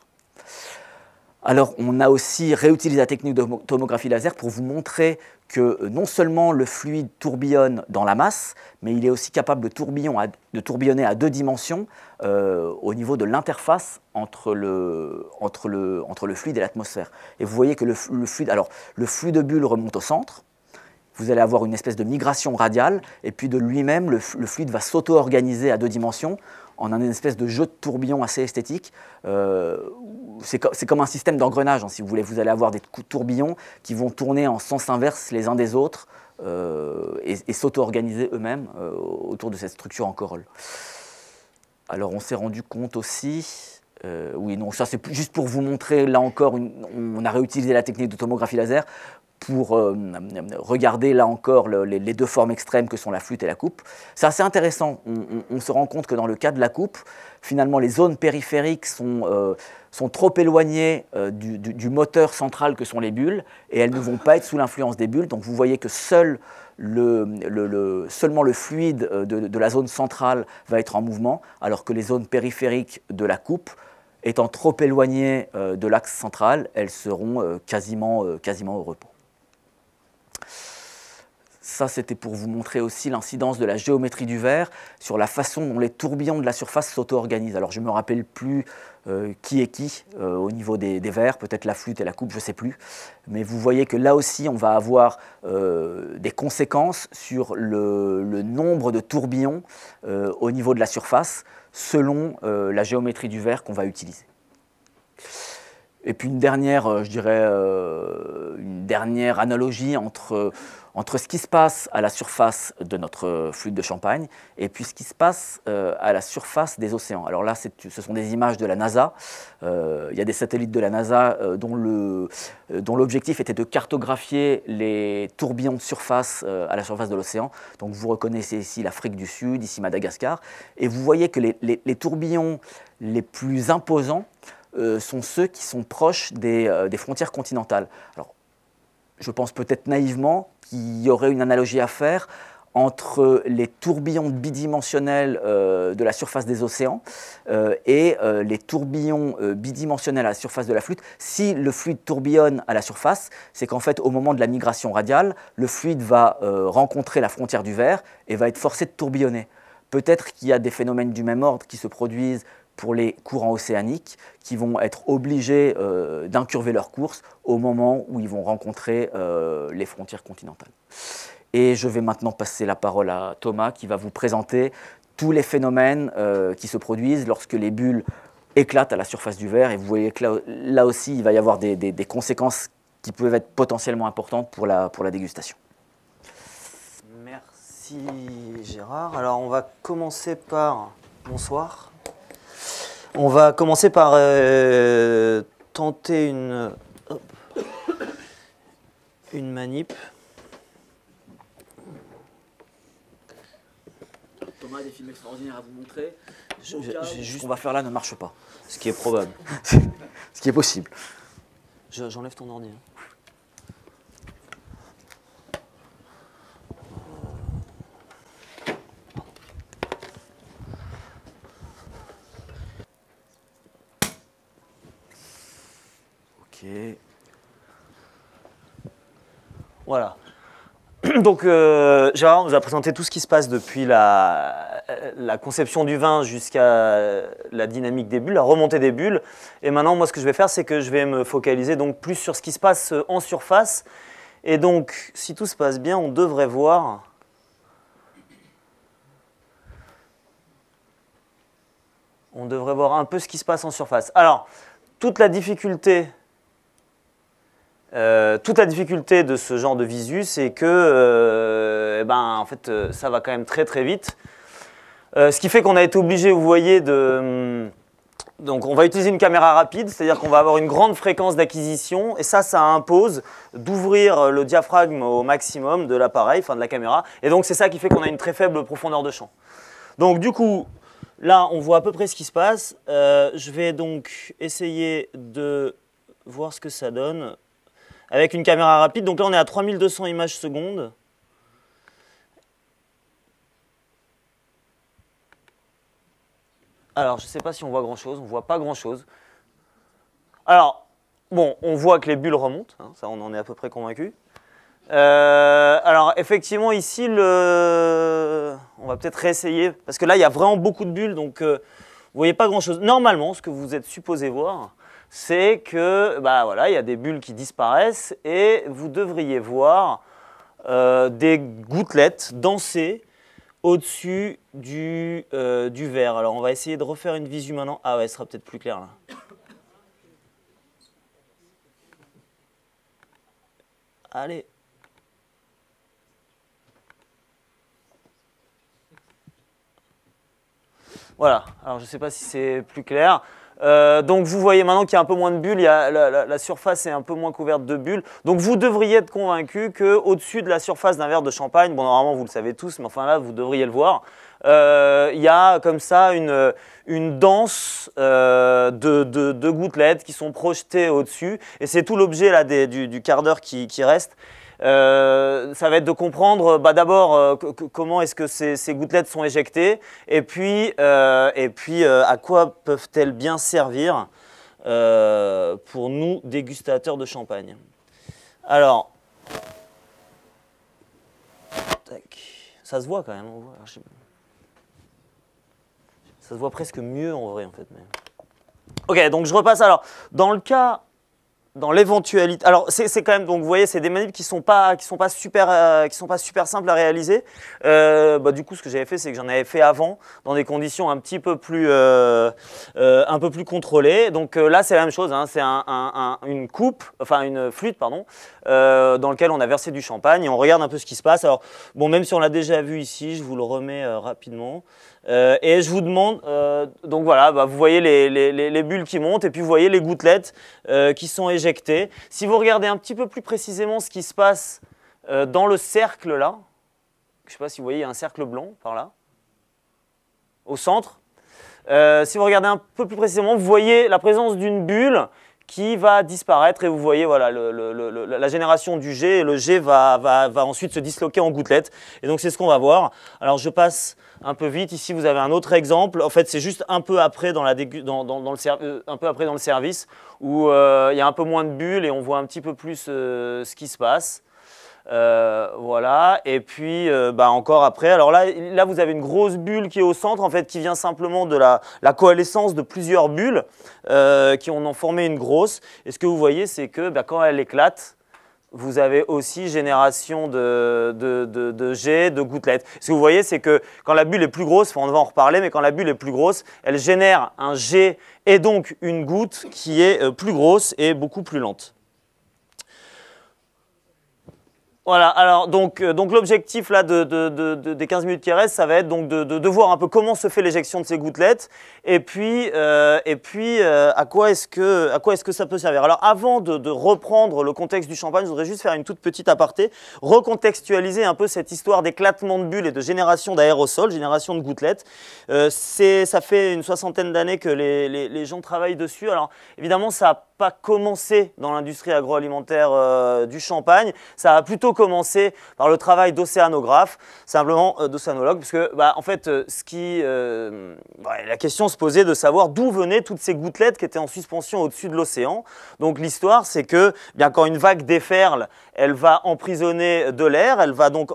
Alors, on a aussi réutilisé la technique de tomographie laser pour vous montrer que euh, non seulement le fluide tourbillonne dans la masse, mais il est aussi capable de, tourbillonner à deux dimensions euh, au niveau de l'interface entre le, fluide et l'atmosphère. Et vous voyez que le, fluide, alors, le fluide de bulle remonte au centre, vous allez avoir une espèce de migration radiale, et puis de lui-même, le fluide va s'auto-organiser à deux dimensions en un espèce de jeu de tourbillon assez esthétique. Euh, c'est comme un système d'engrenage, hein, si vous voulez. Vous allez avoir des tourbillons qui vont tourner en sens inverse les uns des autres euh, et, s'auto-organiser eux-mêmes euh, autour de cette structure en corolle. Alors on s'est rendu compte aussi... oui, non, ça c'est juste pour vous montrer, là encore, on a réutilisé la technique de tomographie laser pour euh, regarder là encore les, deux formes extrêmes que sont la flûte et la coupe. C'est assez intéressant, on, se rend compte que dans le cas de la coupe, finalement les zones périphériques sont, euh, trop éloignées euh, du, moteur central que sont les bulles, et elles ne vont pas être sous l'influence des bulles, donc vous voyez que seul le, seulement le fluide de, la zone centrale va être en mouvement, alors que les zones périphériques de la coupe étant trop éloignées de l'axe central, elles seront quasiment, quasiment au repos. Ça, c'était pour vous montrer aussi l'incidence de la géométrie du verre sur la façon dont les tourbillons de la surface s'auto-organisent. Alors, je ne me rappelle plus euh, qui est qui euh, au niveau des, verres, peut-être la flûte et la coupe, je ne sais plus. Mais vous voyez que là aussi, on va avoir euh, des conséquences sur le nombre de tourbillons au niveau de la surface selon la géométrie du verre qu'on va utiliser. Et puis une dernière, euh, je dirais, euh, une dernière analogie entre, euh, entre ce qui se passe à la surface de notre flûte de champagne et puis ce qui se passe à la surface des océans. Alors là, ce sont des images de la NASA. Il y a des satellites de la NASA dont l'objectif dont était de cartographier les tourbillons de surface à la surface de l'océan. Donc vous reconnaissez ici l'Afrique du Sud, ici Madagascar. Et vous voyez que les, les tourbillons les plus imposants euh, sont ceux qui sont proches euh, des, frontières continentales. Alors, je pense peut-être naïvement qu'il y aurait une analogie à faire entre les tourbillons bidimensionnels euh, de la surface des océans et les tourbillons bidimensionnels à la surface de la flûte. Si le fluide tourbillonne à la surface, c'est qu'en fait, au moment de la migration radiale, le fluide va rencontrer la frontière du verre et va être forcé de tourbillonner. Peut-être qu'il y a des phénomènes du même ordre qui se produisent pour les courants océaniques qui vont être obligés euh, d'incurver leur course au moment où ils vont rencontrer euh, les frontières continentales. Et je vais maintenant passer la parole à Thomas qui va vous présenter tous les phénomènes euh, qui se produisent lorsque les bulles éclatent à la surface du verre. Et vous voyez que là, aussi, il va y avoir des, des, conséquences qui peuvent être potentiellement importantes pour la, pour la dégustation. Merci Gérard. Alors on va commencer par bonsoir. On va commencer par euh, tenter une, une manip. Thomas a des films extraordinaires à vous montrer. juste... Ce qu'on va faire là ne marche pas. Ce qui est probable. ce qui est possible. J'enlève ton ordi. Hein. Voilà. Donc, euh, Gérard a présenté tout ce qui se passe depuis la, euh, la conception du vin jusqu'à la dynamique des bulles, la remontée des bulles. Et maintenant, moi, ce que je vais faire, c'est que je vais me focaliser donc plus sur ce qui se passe euh, en surface. Et donc, si tout se passe bien, on devrait voir on devrait voir un peu ce qui se passe en surface. Alors, toute la difficulté euh, toute la difficulté de ce genre de visu, c'est que euh, eh ben, en fait, euh, ça va quand même très très vite. ce qui fait qu'on a été obligé, vous voyez, de... Hum, donc on va utiliser une caméra rapide, c'est-à-dire qu'on va avoir une grande fréquence d'acquisition et ça, ça impose d'ouvrir le diaphragme au maximum de l'appareil, enfin de la caméra. Et donc c'est ça qui fait qu'on a une très faible profondeur de champ. Donc du coup, là on voit à peu près ce qui se passe. je vais donc essayer de voir ce que ça donne avec une caméra rapide. Donc là, on est à 3200 images secondes. Alors, je ne sais pas si on voit grand-chose. On ne voit pas grand-chose. Alors, bon, on voit que les bulles remontent. Hein. ça, on en est à peu près convaincu. Euh, alors, effectivement, ici, on va peut-être réessayer. Parce que là, il y a vraiment beaucoup de bulles. Donc, euh, vous ne voyez pas grand-chose. Normalement, ce que vous êtes supposé voir, c'est que bah voilà, il y a des bulles qui disparaissent et vous devriez voir euh, des gouttelettes danser au-dessus euh, du, verre. Alors on va essayer de refaire une visu maintenant. Ah ouais, ce sera peut-être plus clair là. Allez. Voilà, alors je ne sais pas si c'est plus clair. Euh, donc vous voyez maintenant qu'il y a un peu moins de bulles, la, surface est un peu moins couverte de bulles. Donc vous devriez être convaincu qu'au-dessus de la surface d'un verre de champagne, bon normalement vous le savez tous, mais enfin là vous devriez le voir, euh, il y a comme ça une, danse euh, de, gouttelettes qui sont projetées au-dessus. Et c'est tout l'objet du, quart d'heure qui reste. Euh, ça va être de comprendre euh, bah, d'abord euh, comment est-ce que ces, gouttelettes sont éjectées et puis, et puis à quoi peuvent-elles bien servir pour nous dégustateurs de champagne. Alors, ça se voit quand même, ça se voit presque mieux en vrai en fait. Mais... Ok, donc je repasse alors. Dans le cas dans l'éventualité. Alors c'est quand même donc vous voyez c'est des manips qui sont pas qui sont pas super euh, qui sont pas super simples à réaliser. Euh, bah, du coup ce que j'avais fait c'est que j'en avais fait avant dans des conditions un petit peu plus euh, euh un peu plus contrôlées. Donc euh, là c'est la même chose, hein, c'est un, un, une coupe enfin une flûte pardon dans lequel on a versé du champagne et on regarde un peu ce qui se passe. Alors bon même si on l'a déjà vu ici je vous le remets rapidement. Euh, et je vous demande, euh, donc voilà, bah, vous voyez les, bulles qui montent et puis vous voyez les gouttelettes euh, qui sont éjectées. Si vous regardez un petit peu plus précisément ce qui se passe dans le cercle là, je ne sais pas si vous voyez, il y a un cercle blanc par là, au centre. si vous regardez un peu plus précisément, vous voyez la présence d'une bulle qui va disparaître et vous voyez la génération du G et le G va, ensuite se disloquer en gouttelettes et donc c'est ce qu'on va voir. Alors je passe un peu vite, ici vous avez un autre exemple, en fait c'est juste un peu après dans, le euh, un peu après dans le service où euh, il y a un peu moins de bulles et on voit un petit peu plus euh, ce qui se passe. Euh, voilà, et puis euh, bah, encore après, alors là, là vous avez une grosse bulle qui est au centre, en fait, qui vient simplement de la, coalescence de plusieurs bulles euh, qui en ont formé une grosse. Et ce que vous voyez, c'est que bah, quand elle éclate, vous avez aussi génération de, de, de, de jets, de gouttelettes. Ce que vous voyez, c'est que quand la bulle est plus grosse, on va en reparler, mais quand la bulle est plus grosse, elle génère un jet et donc une goutte qui est plus grosse et beaucoup plus lente. Voilà, alors donc, euh, donc l'objectif là de, des 15 minutes qui restent, ça va être donc de, voir un peu comment se fait l'éjection de ces gouttelettes et puis, euh, et puis euh, à quoi est-ce que, à quoi est que ça peut servir. Alors avant de, reprendre le contexte du champagne, je voudrais juste faire une toute petite aparté, recontextualiser un peu cette histoire d'éclatement de bulles et de génération d'aérosols, génération de gouttelettes. ça fait une soixantaine d'années que les, les gens travaillent dessus. Alors évidemment, ça a pas commencé dans l'industrie agroalimentaire euh, du champagne, ça a plutôt commencé par le travail d'océanographe, simplement euh, d'océanologue parce que bah, en fait, euh, ce qui, la question se posait de savoir d'où venaient toutes ces gouttelettes qui étaient en suspension au-dessus de l'océan. Donc l'histoire, c'est que eh bien quand une vague déferle, elle va emprisonner de l'air, elle va donc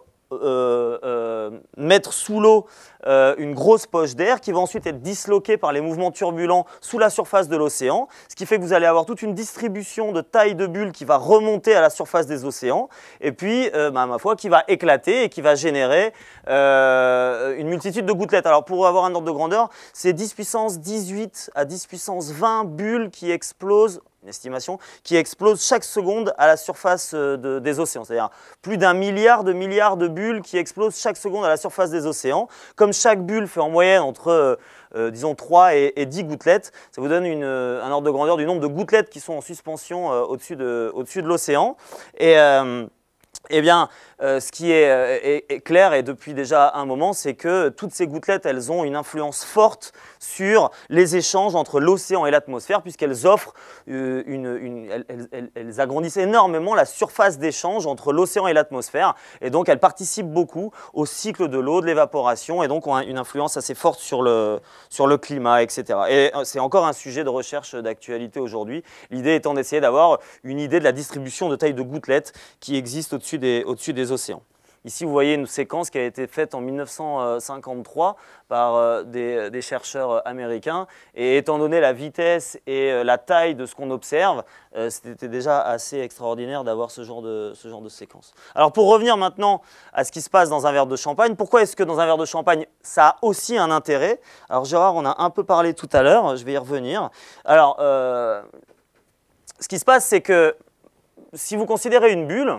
mettre sous l'eau euh, une grosse poche d'air qui va ensuite être disloquée par les mouvements turbulents sous la surface de l'océan, ce qui fait que vous allez avoir toute une distribution de taille de bulles qui va remonter à la surface des océans, et puis, à euh, bah, ma foi, qui va éclater et qui va générer euh, une multitude de gouttelettes. Alors, pour avoir un ordre de grandeur, c'est 10 puissance 18 à 10 puissance 20 bulles qui explosent estimation, qui explosent chaque seconde à la surface des océans. C'est-à-dire plus d'un milliard de milliards de bulles qui explosent chaque seconde à la surface des océans. Comme chaque bulle fait en moyenne entre, euh, euh, disons, 3 et, 10 gouttelettes, ça vous donne euh, un ordre de grandeur du nombre de gouttelettes qui sont en suspension au-dessus de, l'océan. Et eh bien, euh, ce qui euh, est, clair et depuis déjà un moment, c'est que toutes ces gouttelettes, elles ont une influence forte sur les échanges entre l'océan et l'atmosphère, puisqu'elles offrent euh, une, elles, agrandissent énormément la surface d'échange entre l'océan et l'atmosphère, et donc elles participent beaucoup au cycle de l'eau, de l'évaporation, et donc ont une influence assez forte sur le, sur le climat, etc. Et c'est encore un sujet de recherche d'actualité aujourd'hui, l'idée étant d'essayer d'avoir une idée de la distribution de taille de gouttelettes qui existe au-dessus des, au dessus des océans. Ici, vous voyez une séquence qui a été faite en 1953 par euh, euh, des, chercheurs euh, américains. Et étant donné la vitesse et la taille de ce qu'on observe, c'était déjà assez extraordinaire d'avoir ce, genre de, ce genre de séquence. Alors pour revenir maintenant à ce qui se passe dans un verre de champagne, pourquoi est-ce que dans un verre de champagne, ça a aussi un intérêt Alors Gérard, on a un peu parlé tout à l'heure, je vais y revenir. Alors, ce qui se passe, c'est que si vous considérez une bulle,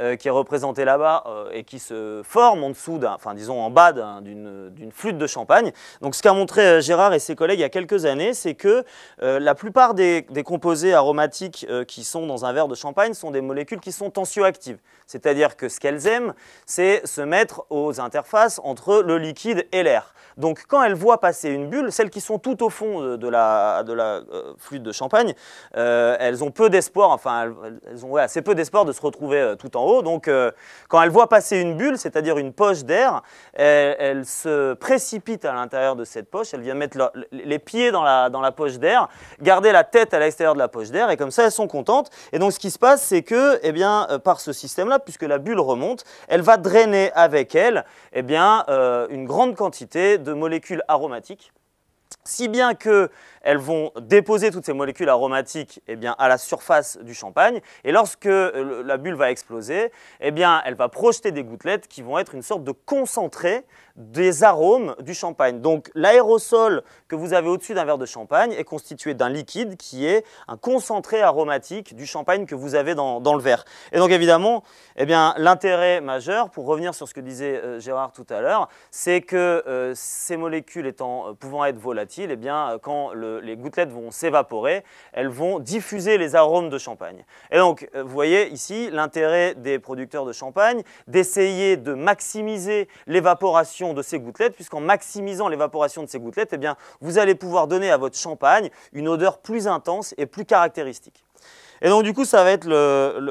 euh, qui est représenté là-bas euh, et qui se forme en dessous, enfin disons en bas d'une flûte de champagne. Donc ce qu'a montré euh, Gérard et ses collègues il y a quelques années, c'est que la plupart des, composés aromatiques qui sont dans un verre de champagne sont des molécules qui sont tensioactives. C'est-à-dire que ce qu'elles aiment, c'est se mettre aux interfaces entre le liquide et l'air. Donc quand elles voient passer une bulle, celles qui sont tout au fond de, la, de la flûte de champagne, elles ont peu d'espoir, enfin elles, ont assez peu d'espoir de se retrouver tout en donc, euh, quand elle voit passer une bulle, c'est-à-dire une poche d'air, elle, se précipite à l'intérieur de cette poche. Elle vient mettre les pieds dans la, poche d'air, garder la tête à l'extérieur de la poche d'air, et comme ça, elles sont contentes. Et donc, ce qui se passe, c'est que, eh bien, euh, par ce système-là, puisque la bulle remonte, elle va drainer avec elle, eh bien, euh, une grande quantité de molécules aromatiques si bien que elles vont déposer toutes ces molécules aromatiques eh bien, à la surface du champagne. Et lorsque euh, la bulle va exploser, eh bien, elle va projeter des gouttelettes qui vont être une sorte de concentré des arômes du champagne. Donc l'aérosol que vous avez au-dessus d'un verre de champagne est constitué d'un liquide qui est un concentré aromatique du champagne que vous avez dans, le verre. Et donc évidemment, eh bien, l'intérêt majeur, pour revenir sur ce que disait euh, Gérard tout à l'heure, c'est que euh, ces molécules étant, pouvant être volatiles, eh bien, quand le les gouttelettes vont s'évaporer, elles vont diffuser les arômes de champagne. Et donc, euh, vous voyez ici l'intérêt des producteurs de champagne d'essayer de maximiser l'évaporation de ces gouttelettes, puisqu'en maximisant l'évaporation de ces gouttelettes, eh bien, vous allez pouvoir donner à votre champagne une odeur plus intense et plus caractéristique. Et donc du coup, ça va être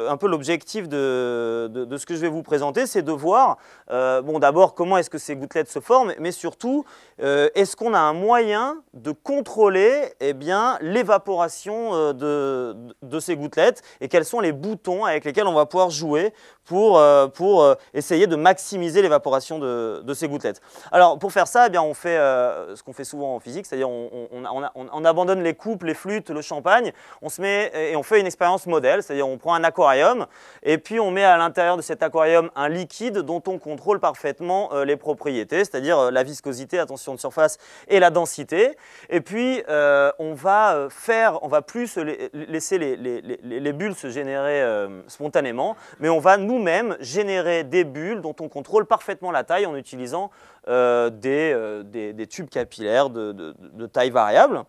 un peu l'objectif de, ce que je vais vous présenter, c'est de voir, euh, bon d'abord, comment est-ce que ces gouttelettes se forment, mais surtout, euh, est-ce qu'on a un moyen de contrôler eh bien, l'évaporation euh, de, ces gouttelettes et quels sont les boutons avec lesquels on va pouvoir jouer pour, euh, pour essayer de maximiser l'évaporation de, ces gouttelettes. Alors pour faire ça, eh bien, on fait ce qu'on fait souvent en physique, c'est-à-dire on, abandonne les coupes, les flûtes, le champagne, on se met et on fait une expérience modèle, c'est-à-dire on prend un aquarium et puis on met à l'intérieur de cet aquarium un liquide dont on contrôle parfaitement les propriétés, c'est-à-dire la viscosité, attention de surface et la densité. Et puis, euh, on va euh, faire, on va plus laisser les, bulles se générer euh, spontanément, mais on va nous-mêmes générer des bulles dont on contrôle parfaitement la taille en utilisant des, tubes capillaires de, taille variable.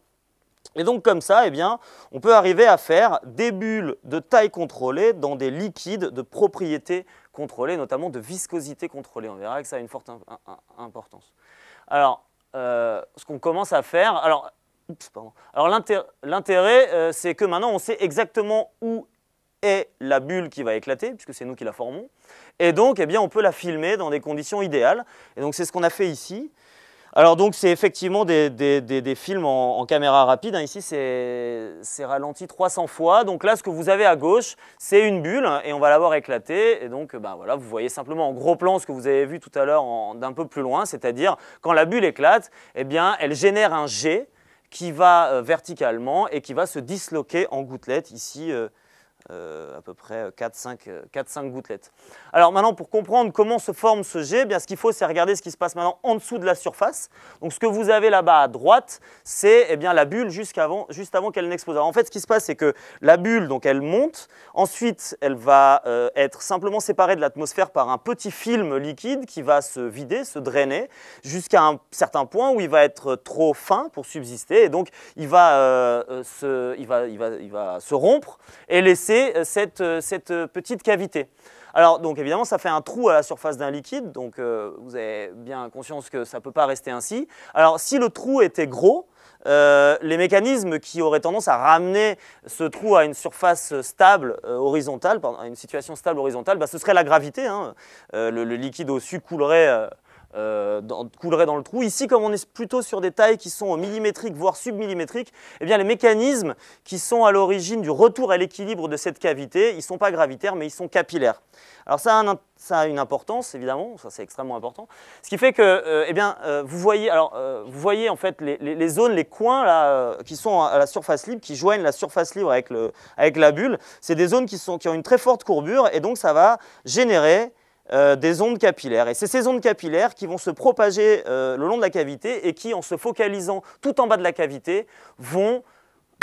Et donc comme ça, eh bien, on peut arriver à faire des bulles de taille contrôlée dans des liquides de propriété contrôlées, notamment de viscosité contrôlée. On verra que ça a une forte importance. Alors, euh, ce qu'on commence à faire, alors, l'intérêt, euh, c'est que maintenant, on sait exactement où est la bulle qui va éclater, puisque c'est nous qui la formons. Et donc, eh bien, on peut la filmer dans des conditions idéales. Et donc, c'est ce qu'on a fait ici. Alors donc c'est effectivement des, films en, caméra rapide. Hein. Ici c'est ralenti 300 fois. Donc là ce que vous avez à gauche c'est une bulle et on va l'avoir éclater. Et donc bah, voilà vous voyez simplement en gros plan ce que vous avez vu tout à l'heure d'un peu plus loin, c'est-à-dire quand la bulle éclate, eh bien elle génère un jet qui va euh, verticalement et qui va se disloquer en gouttelettes ici. Euh, euh, à peu près 4-5 euh, euh, gouttelettes. Alors maintenant, pour comprendre comment se forme ce jet, eh bien, ce qu'il faut, c'est regarder ce qui se passe maintenant en dessous de la surface. Donc ce que vous avez là-bas à droite, c'est eh bien, la bulle juste avant qu'elle n'explose. En fait, ce qui se passe, c'est que la bulle, donc, elle monte, ensuite elle va être simplement séparée de l'atmosphère par un petit film liquide qui va se vider, se drainer, jusqu'à un certain point où il va être trop fin pour subsister, et donc il va, il va se rompre et laisser euh, cette, euh, euh, petite cavité. Alors, donc évidemment, ça fait un trou à la surface d'un liquide, donc vous avez bien conscience que ça ne peut pas rester ainsi. Alors, si le trou était gros, les mécanismes qui auraient tendance à ramener ce trou à une surface stable horizontale, pardon, à une situation stable horizontale, bah, ce serait la gravité. Hein. le, liquide au-dessus coulerait euh, coulerait dans le trou. Ici, comme on est plutôt sur des tailles qui sont millimétriques, voire submillimétriques, eh bien, les mécanismes qui sont à l'origine du retour à l'équilibre de cette cavité, ils ne sont pas gravitaires, mais ils sont capillaires. Alors ça a, une importance, évidemment, ça c'est extrêmement important. Ce qui fait que, euh, eh bien, euh, vous, voyez, alors, vous voyez en fait les, les zones, les coins là, qui sont à la surface libre, qui joignent la surface libre avec, le, avec la bulle, c'est des zones qui, sont, qui ont une très forte courbure, et donc ça va générer euh, des ondes capillaires. Et c'est ces ondes capillaires qui vont se propager euh, le long de la cavité et qui, en se focalisant tout en bas de la cavité, vont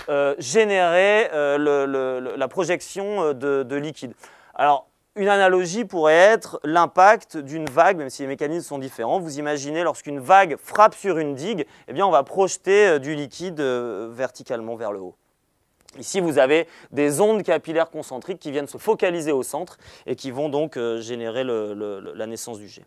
euh, générer la projection de, de, liquide. Alors, une analogie pourrait être l'impact d'une vague, même si les mécanismes sont différents. Vous imaginez, lorsqu'une vague frappe sur une digue, eh bien, on va projeter du liquide verticalement vers le haut. Ici, vous avez des ondes capillaires concentriques qui viennent se focaliser au centre et qui vont donc euh, générer la naissance du jet.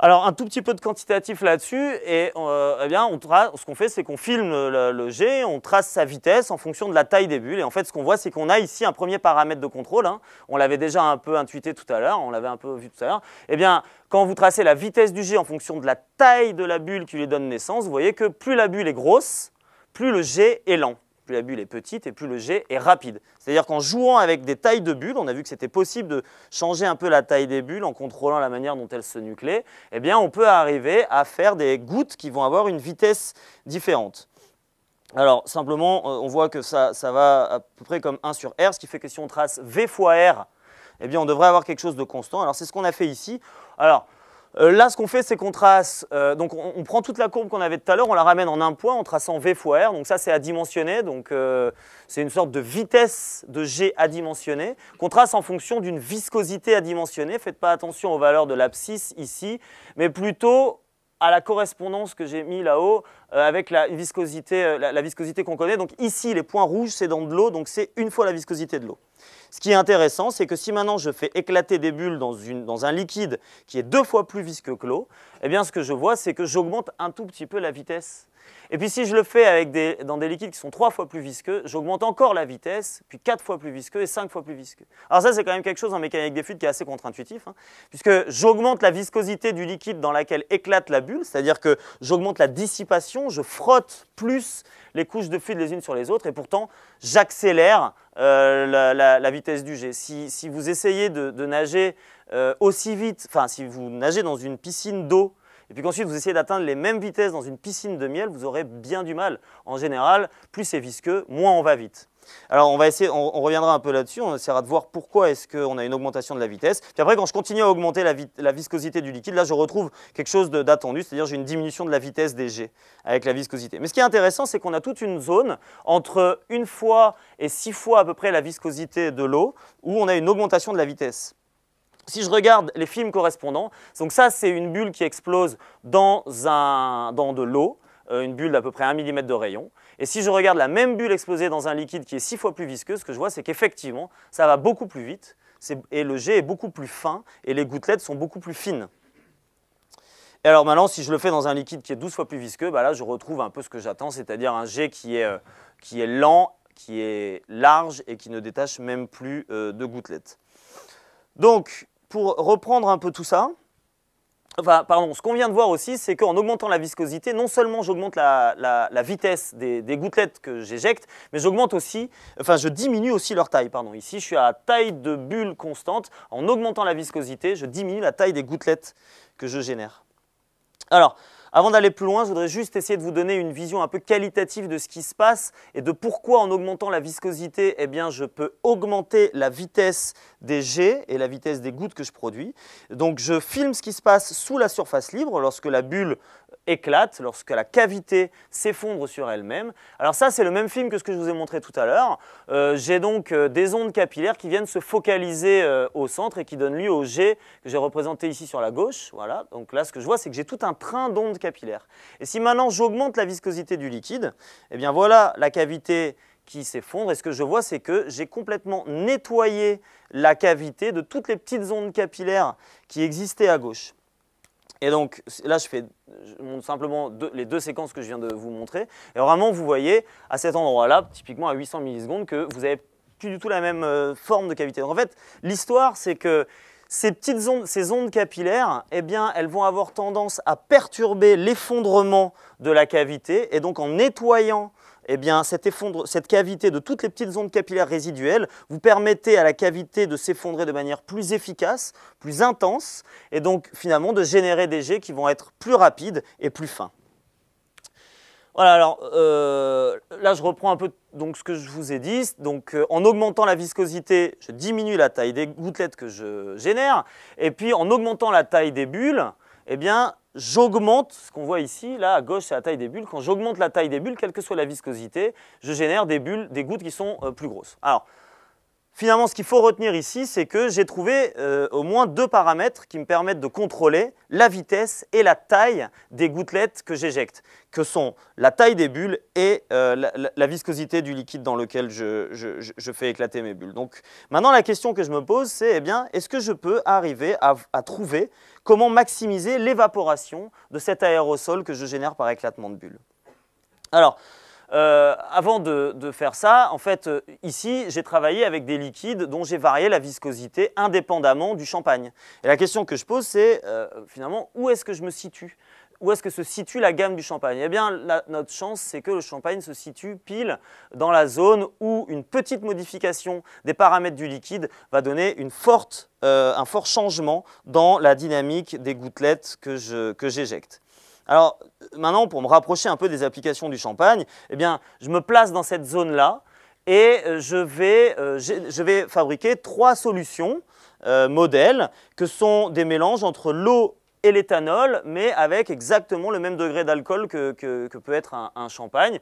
Alors un tout petit peu de quantitatif là-dessus et euh, eh bien ce qu'on fait c'est qu'on filme le, jet, on trace sa vitesse en fonction de la taille des bulles et en fait ce qu'on voit c'est qu'on a ici un premier paramètre de contrôle, hein. on l'avait déjà un peu intuité tout à l'heure, on l'avait un peu vu tout à l'heure, eh bien quand vous tracez la vitesse du jet en fonction de la taille de la bulle qui lui donne naissance, vous voyez que plus la bulle est grosse, plus le G est lent. Plus la bulle est petite et plus le G est rapide. C'est-à-dire qu'en jouant avec des tailles de bulles, on a vu que c'était possible de changer un peu la taille des bulles en contrôlant la manière dont elles se nucléent, eh bien on peut arriver à faire des gouttes qui vont avoir une vitesse différente. Alors simplement, euh, on voit que ça, va à peu près comme 1 sur R, ce qui fait que si on trace V fois R, eh bien on devrait avoir quelque chose de constant. Alors c'est ce qu'on a fait ici. Alors euh, là, ce qu'on fait, c'est qu'on trace, euh, donc on, prend toute la courbe qu'on avait tout à l'heure, on la ramène en un point en traçant V fois R, donc ça c'est adimensionné, donc euh, c'est une sorte de vitesse de G adimensionnée, qu'on trace en fonction d'une viscosité adimensionnée, faites pas attention aux valeurs de l'abscisse ici, mais plutôt à la correspondance que j'ai mis là-haut avec la viscosité, la viscosité qu'on connaît. Donc ici, les points rouges, c'est dans de l'eau, donc c'est une fois la viscosité de l'eau. Ce qui est intéressant, c'est que si maintenant je fais éclater des bulles dans, un liquide qui est deux fois plus visqueux que l'eau, eh bien ce que je vois, c'est que j'augmente un tout petit peu la vitesse. Et puis si je le fais des, dans des liquides qui sont trois fois plus visqueux, j'augmente encore la vitesse, puis quatre fois plus visqueux et cinq fois plus visqueux. Alors ça, c'est quand même quelque chose en mécanique des fluides qui est assez contre-intuitif, hein, puisque j'augmente la viscosité du liquide dans laquelle éclate la bulle, c'est-à-dire que j'augmente la dissipation, je frotte plus les couches de fluide les unes sur les autres, et pourtant j'accélère euh, la, vitesse du jet. Si, vous essayez de, nager euh, aussi vite, enfin si vous nagez dans une piscine d'eau, et puis qu'ensuite vous essayez d'atteindre les mêmes vitesses dans une piscine de miel, vous aurez bien du mal. En général, plus c'est visqueux, moins on va vite. Alors on va essayer, on, reviendra un peu là-dessus, on essaiera de voir pourquoi est-ce qu'on a une augmentation de la vitesse. Puis après, quand je continue à augmenter la, viscosité du liquide, là je retrouve quelque chose d'attendu, c'est-à-dire j'ai une diminution de la vitesse des jets avec la viscosité. Mais ce qui est intéressant, c'est qu'on a toute une zone entre une fois et six fois à peu près la viscosité de l'eau, où on a une augmentation de la vitesse. Si je regarde les films correspondants, donc ça c'est une bulle qui explose dans, un, dans de l'eau, euh, une bulle d'à peu près 1 mm de rayon. Et si je regarde la même bulle explosée dans un liquide qui est 6 fois plus visqueux, ce que je vois, c'est qu'effectivement, ça va beaucoup plus vite, et le jet est beaucoup plus fin, et les gouttelettes sont beaucoup plus fines. Et alors maintenant, si je le fais dans un liquide qui est 12 fois plus visqueux, bah là, je retrouve un peu ce que j'attends, c'est-à-dire un jet qui est, euh, lent, qui est large et qui ne détache même plus euh, de gouttelettes. Donc, pour reprendre un peu tout ça, Enfin, pardon, ce qu'on vient de voir aussi, c'est qu'en augmentant la viscosité, non seulement j'augmente la, vitesse des, gouttelettes que j'éjecte, mais j'augmente aussi, enfin, je diminue aussi leur taille. Pardon. Ici, je suis à taille de bulle constante. En augmentant la viscosité, je diminue la taille des gouttelettes que je génère. Alors, avant d'aller plus loin, je voudrais juste essayer de vous donner une vision un peu qualitative de ce qui se passe et de pourquoi en augmentant la viscosité, eh bien, je peux augmenter la vitesse des jets et la vitesse des gouttes que je produis. Donc je filme ce qui se passe sous la surface libre lorsque la bulle éclate, lorsque la cavité s'effondre sur elle-même. Alors ça, c'est le même film que ce que je vous ai montré tout à l'heure. Euh, j'ai donc euh, des ondes capillaires qui viennent se focaliser euh, au centre et qui donnent lieu au G que j'ai représenté ici sur la gauche. Voilà, donc là, ce que je vois, c'est que j'ai tout un train d'ondes capillaires. Et si maintenant j'augmente la viscosité du liquide, eh bien voilà la cavité qui s'effondre. Et ce que je vois, c'est que j'ai complètement nettoyé la cavité de toutes les petites ondes capillaires qui existaient à gauche. Et donc là, je fais montre simplement les deux séquences que je viens de vous montrer. Et vraiment, vous voyez à cet endroit-là, typiquement à 800 millisecondes, que vous n'avez plus du tout la même euh, forme de cavité. en fait, l'histoire, c'est que ces petites ondes, ces ondes capillaires, eh bien, elles vont avoir tendance à perturber l'effondrement de la cavité. Et donc, en nettoyant eh bien, cette cavité de toutes les petites ondes capillaires résiduelles, vous permettez à la cavité de s'effondrer de manière plus efficace, plus intense, et donc finalement de générer des jets qui vont être plus rapides et plus fins. Voilà, alors euh, là je reprends un peu donc, ce que je vous ai dit. Donc euh, en augmentant la viscosité, je diminue la taille des gouttelettes que je génère. Et puis en augmentant la taille des bulles, eh bien j'augmente, ce qu'on voit ici, là à gauche c'est la taille des bulles, quand j'augmente la taille des bulles, quelle que soit la viscosité, je génère des bulles, des gouttes qui sont euh, plus grosses. Alors, Finalement, ce qu'il faut retenir ici, c'est que j'ai trouvé euh, au moins deux paramètres qui me permettent de contrôler la vitesse et la taille des gouttelettes que j'éjecte, que sont la taille des bulles et euh, la, viscosité du liquide dans lequel je, fais éclater mes bulles. Donc maintenant, la question que je me pose, c'est eh bien, est-ce que je peux arriver à, trouver comment maximiser l'évaporation de cet aérosol que je génère par éclatement de bulles Alors, euh, avant de, faire ça, en fait, euh, ici, j'ai travaillé avec des liquides dont j'ai varié la viscosité indépendamment du champagne. Et la question que je pose, c'est euh, finalement, où est-ce que je me situe où est-ce que se situe la gamme du champagne eh bien, notre chance, c'est que le champagne se situe pile dans la zone où une petite modification des paramètres du liquide va donner un fort changement dans la dynamique des gouttelettes que j'éjecte. Alors maintenant, pour me rapprocher un peu des applications du champagne, eh bien, je me place dans cette zone-là et euh, euh, je vais, fabriquer trois solutions euh, modèles que sont des mélanges entre l'eau et l'éthanol, mais avec exactement le même degré d'alcool que, peut être un, champagne.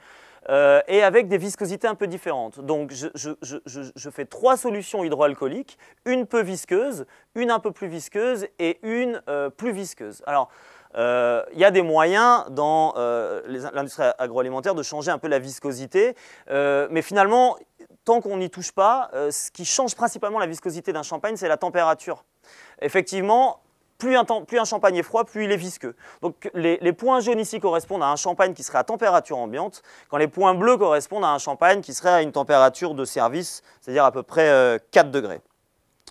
et avec des viscosités un peu différentes. Donc je, fais trois solutions hydroalcooliques, une peu visqueuse, une un peu plus visqueuse et une plus visqueuse. Alors euh, il y a des moyens dans euh, l'industrie agroalimentaire de changer un peu la viscosité, euh, mais finalement, tant qu'on n'y touche pas, ce qui change principalement la viscosité d'un champagne, c'est la température. Effectivement, plus un, champagne est froid, plus il est visqueux. Donc les, points jaunes ici correspondent à un champagne qui serait à température ambiante, quand les points bleus correspondent à un champagne qui serait à une température de service, c'est-à-dire à peu près 4 degrés.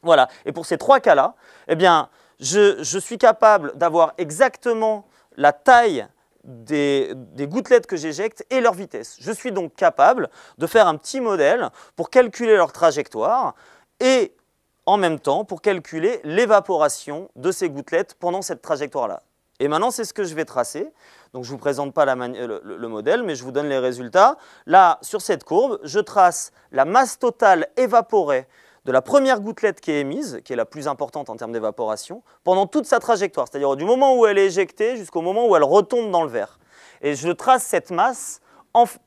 Voilà, et pour ces trois cas-là, eh bien, je, suis capable d'avoir exactement la taille des, gouttelettes que j'éjecte et leur vitesse. Je suis donc capable de faire un petit modèle pour calculer leur trajectoire et en même temps pour calculer l'évaporation de ces gouttelettes pendant cette trajectoire-là. Et maintenant, c'est ce que je vais tracer. Donc, je ne vous présente pas le modèle, mais je vous donne les résultats. Là, sur cette courbe, je trace la masse totale évaporée de la première gouttelette qui est émise, qui est la plus importante en termes d'évaporation, pendant toute sa trajectoire, c'est-à-dire du moment où elle est éjectée jusqu'au moment où elle retombe dans le verre. Et je trace cette masse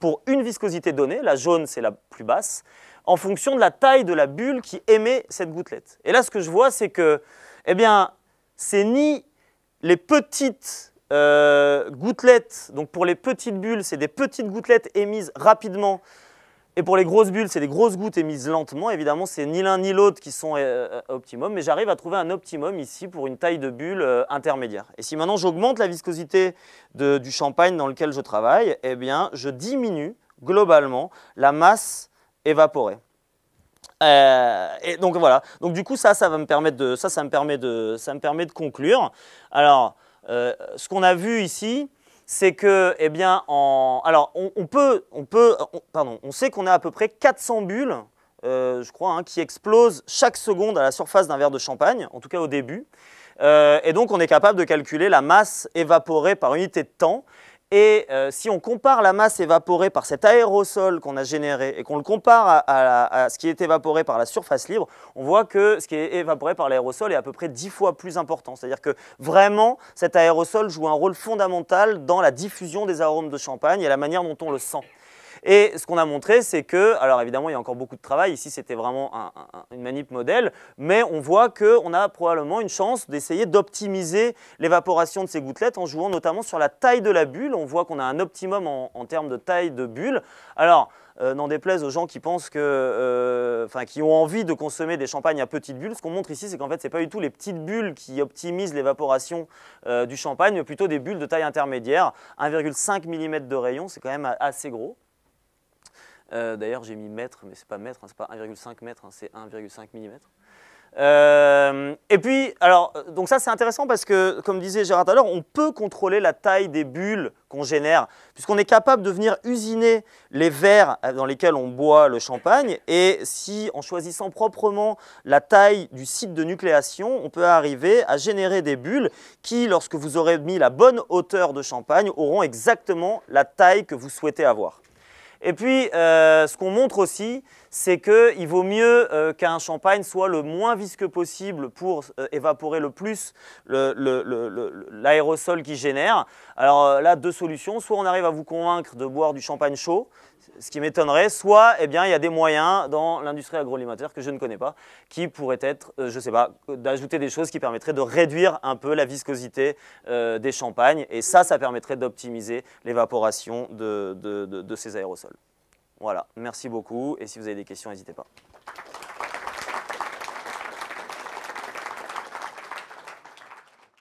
pour une viscosité donnée, la jaune c'est la plus basse, en fonction de la taille de la bulle qui émet cette gouttelette. Et là ce que je vois c'est que, eh bien, c'est ni les petites euh, gouttelettes, donc pour les petites bulles, c'est des petites gouttelettes émises rapidement et pour les grosses bulles, c'est des grosses gouttes émises lentement. Évidemment, c'est ni l'un ni l'autre qui sont euh, euh, optimum, mais j'arrive à trouver un optimum ici pour une taille de bulle euh, intermédiaire. Et si maintenant j'augmente la viscosité du champagne dans lequel je travaille, eh bien, je diminue globalement la masse évaporée. et donc voilà. Donc du coup, ça, ça va me ça, ça me permet de, ça me permet de conclure. Alors, ce qu'on a vu ici, c'est que, eh bien, on, peut, on sait qu'on a à peu près 400 bulles, euh, je crois, hein, qui explosent chaque seconde à la surface d'un verre de champagne, en tout cas au début. Euh, et donc on est capable de calculer la masse évaporée par unité de temps. Et euh, si on compare la masse évaporée par cet aérosol qu'on a généré et qu'on le compare à, ce qui est évaporé par la surface libre, on voit que ce qui est évaporé par l'aérosol est à peu près dix fois plus important. C'est-à-dire que vraiment, cet aérosol joue un rôle fondamental dans la diffusion des arômes de champagne et la manière dont on le sent. Et ce qu'on a montré, c'est que, alors évidemment, il y a encore beaucoup de travail. Ici, c'était vraiment une manip modèle, mais on voit qu'on a probablement une chance d'essayer d'optimiser l'évaporation de ces gouttelettes en jouant notamment sur la taille de la bulle. On voit qu'on a un optimum en, termes de taille de bulle. Alors, euh, n'en déplaise aux gens qui pensent que, euh, enfin, qui ont envie de consommer des champagnes à petites bulles. Ce qu'on montre ici, c'est qu'en fait, ce n'est pas du tout les petites bulles qui optimisent l'évaporation euh, du champagne, mais plutôt des bulles de taille intermédiaire, 1,5 mm de rayon, c'est quand même assez gros. Euh, d'ailleurs, j'ai mis mètre, mais c'est pas mètre, hein, c'est pas 1,5 mètre, hein, c'est 1,5 mm. Euh, et puis, alors, euh, donc ça c'est intéressant parce que, comme disait Gérard tout à l'heure, on peut contrôler la taille des bulles qu'on génère, puisqu'on est capable de venir usiner les verres dans lesquels on boit le champagne, et si, en choisissant proprement la taille du site de nucléation, on peut arriver à générer des bulles qui, lorsque vous aurez mis la bonne hauteur de champagne, auront exactement la taille que vous souhaitez avoir. Et puis, euh, ce qu'on montre aussi, c'est qu'il vaut mieux euh, qu'un champagne soit le moins visqueux possible pour euh, évaporer le plus l'aérosol qui génère. Alors là, deux solutions. Soit on arrive à vous convaincre de boire du champagne chaud, ce qui m'étonnerait, soit eh bien, il y a des moyens dans l'industrie agroalimentaire que je ne connais pas, qui pourraient être, euh, je ne sais pas, d'ajouter des choses qui permettraient de réduire un peu la viscosité euh, des champagnes, et ça, ça permettrait d'optimiser l'évaporation de ces aérosols. Voilà, merci beaucoup, et si vous avez des questions, n'hésitez pas.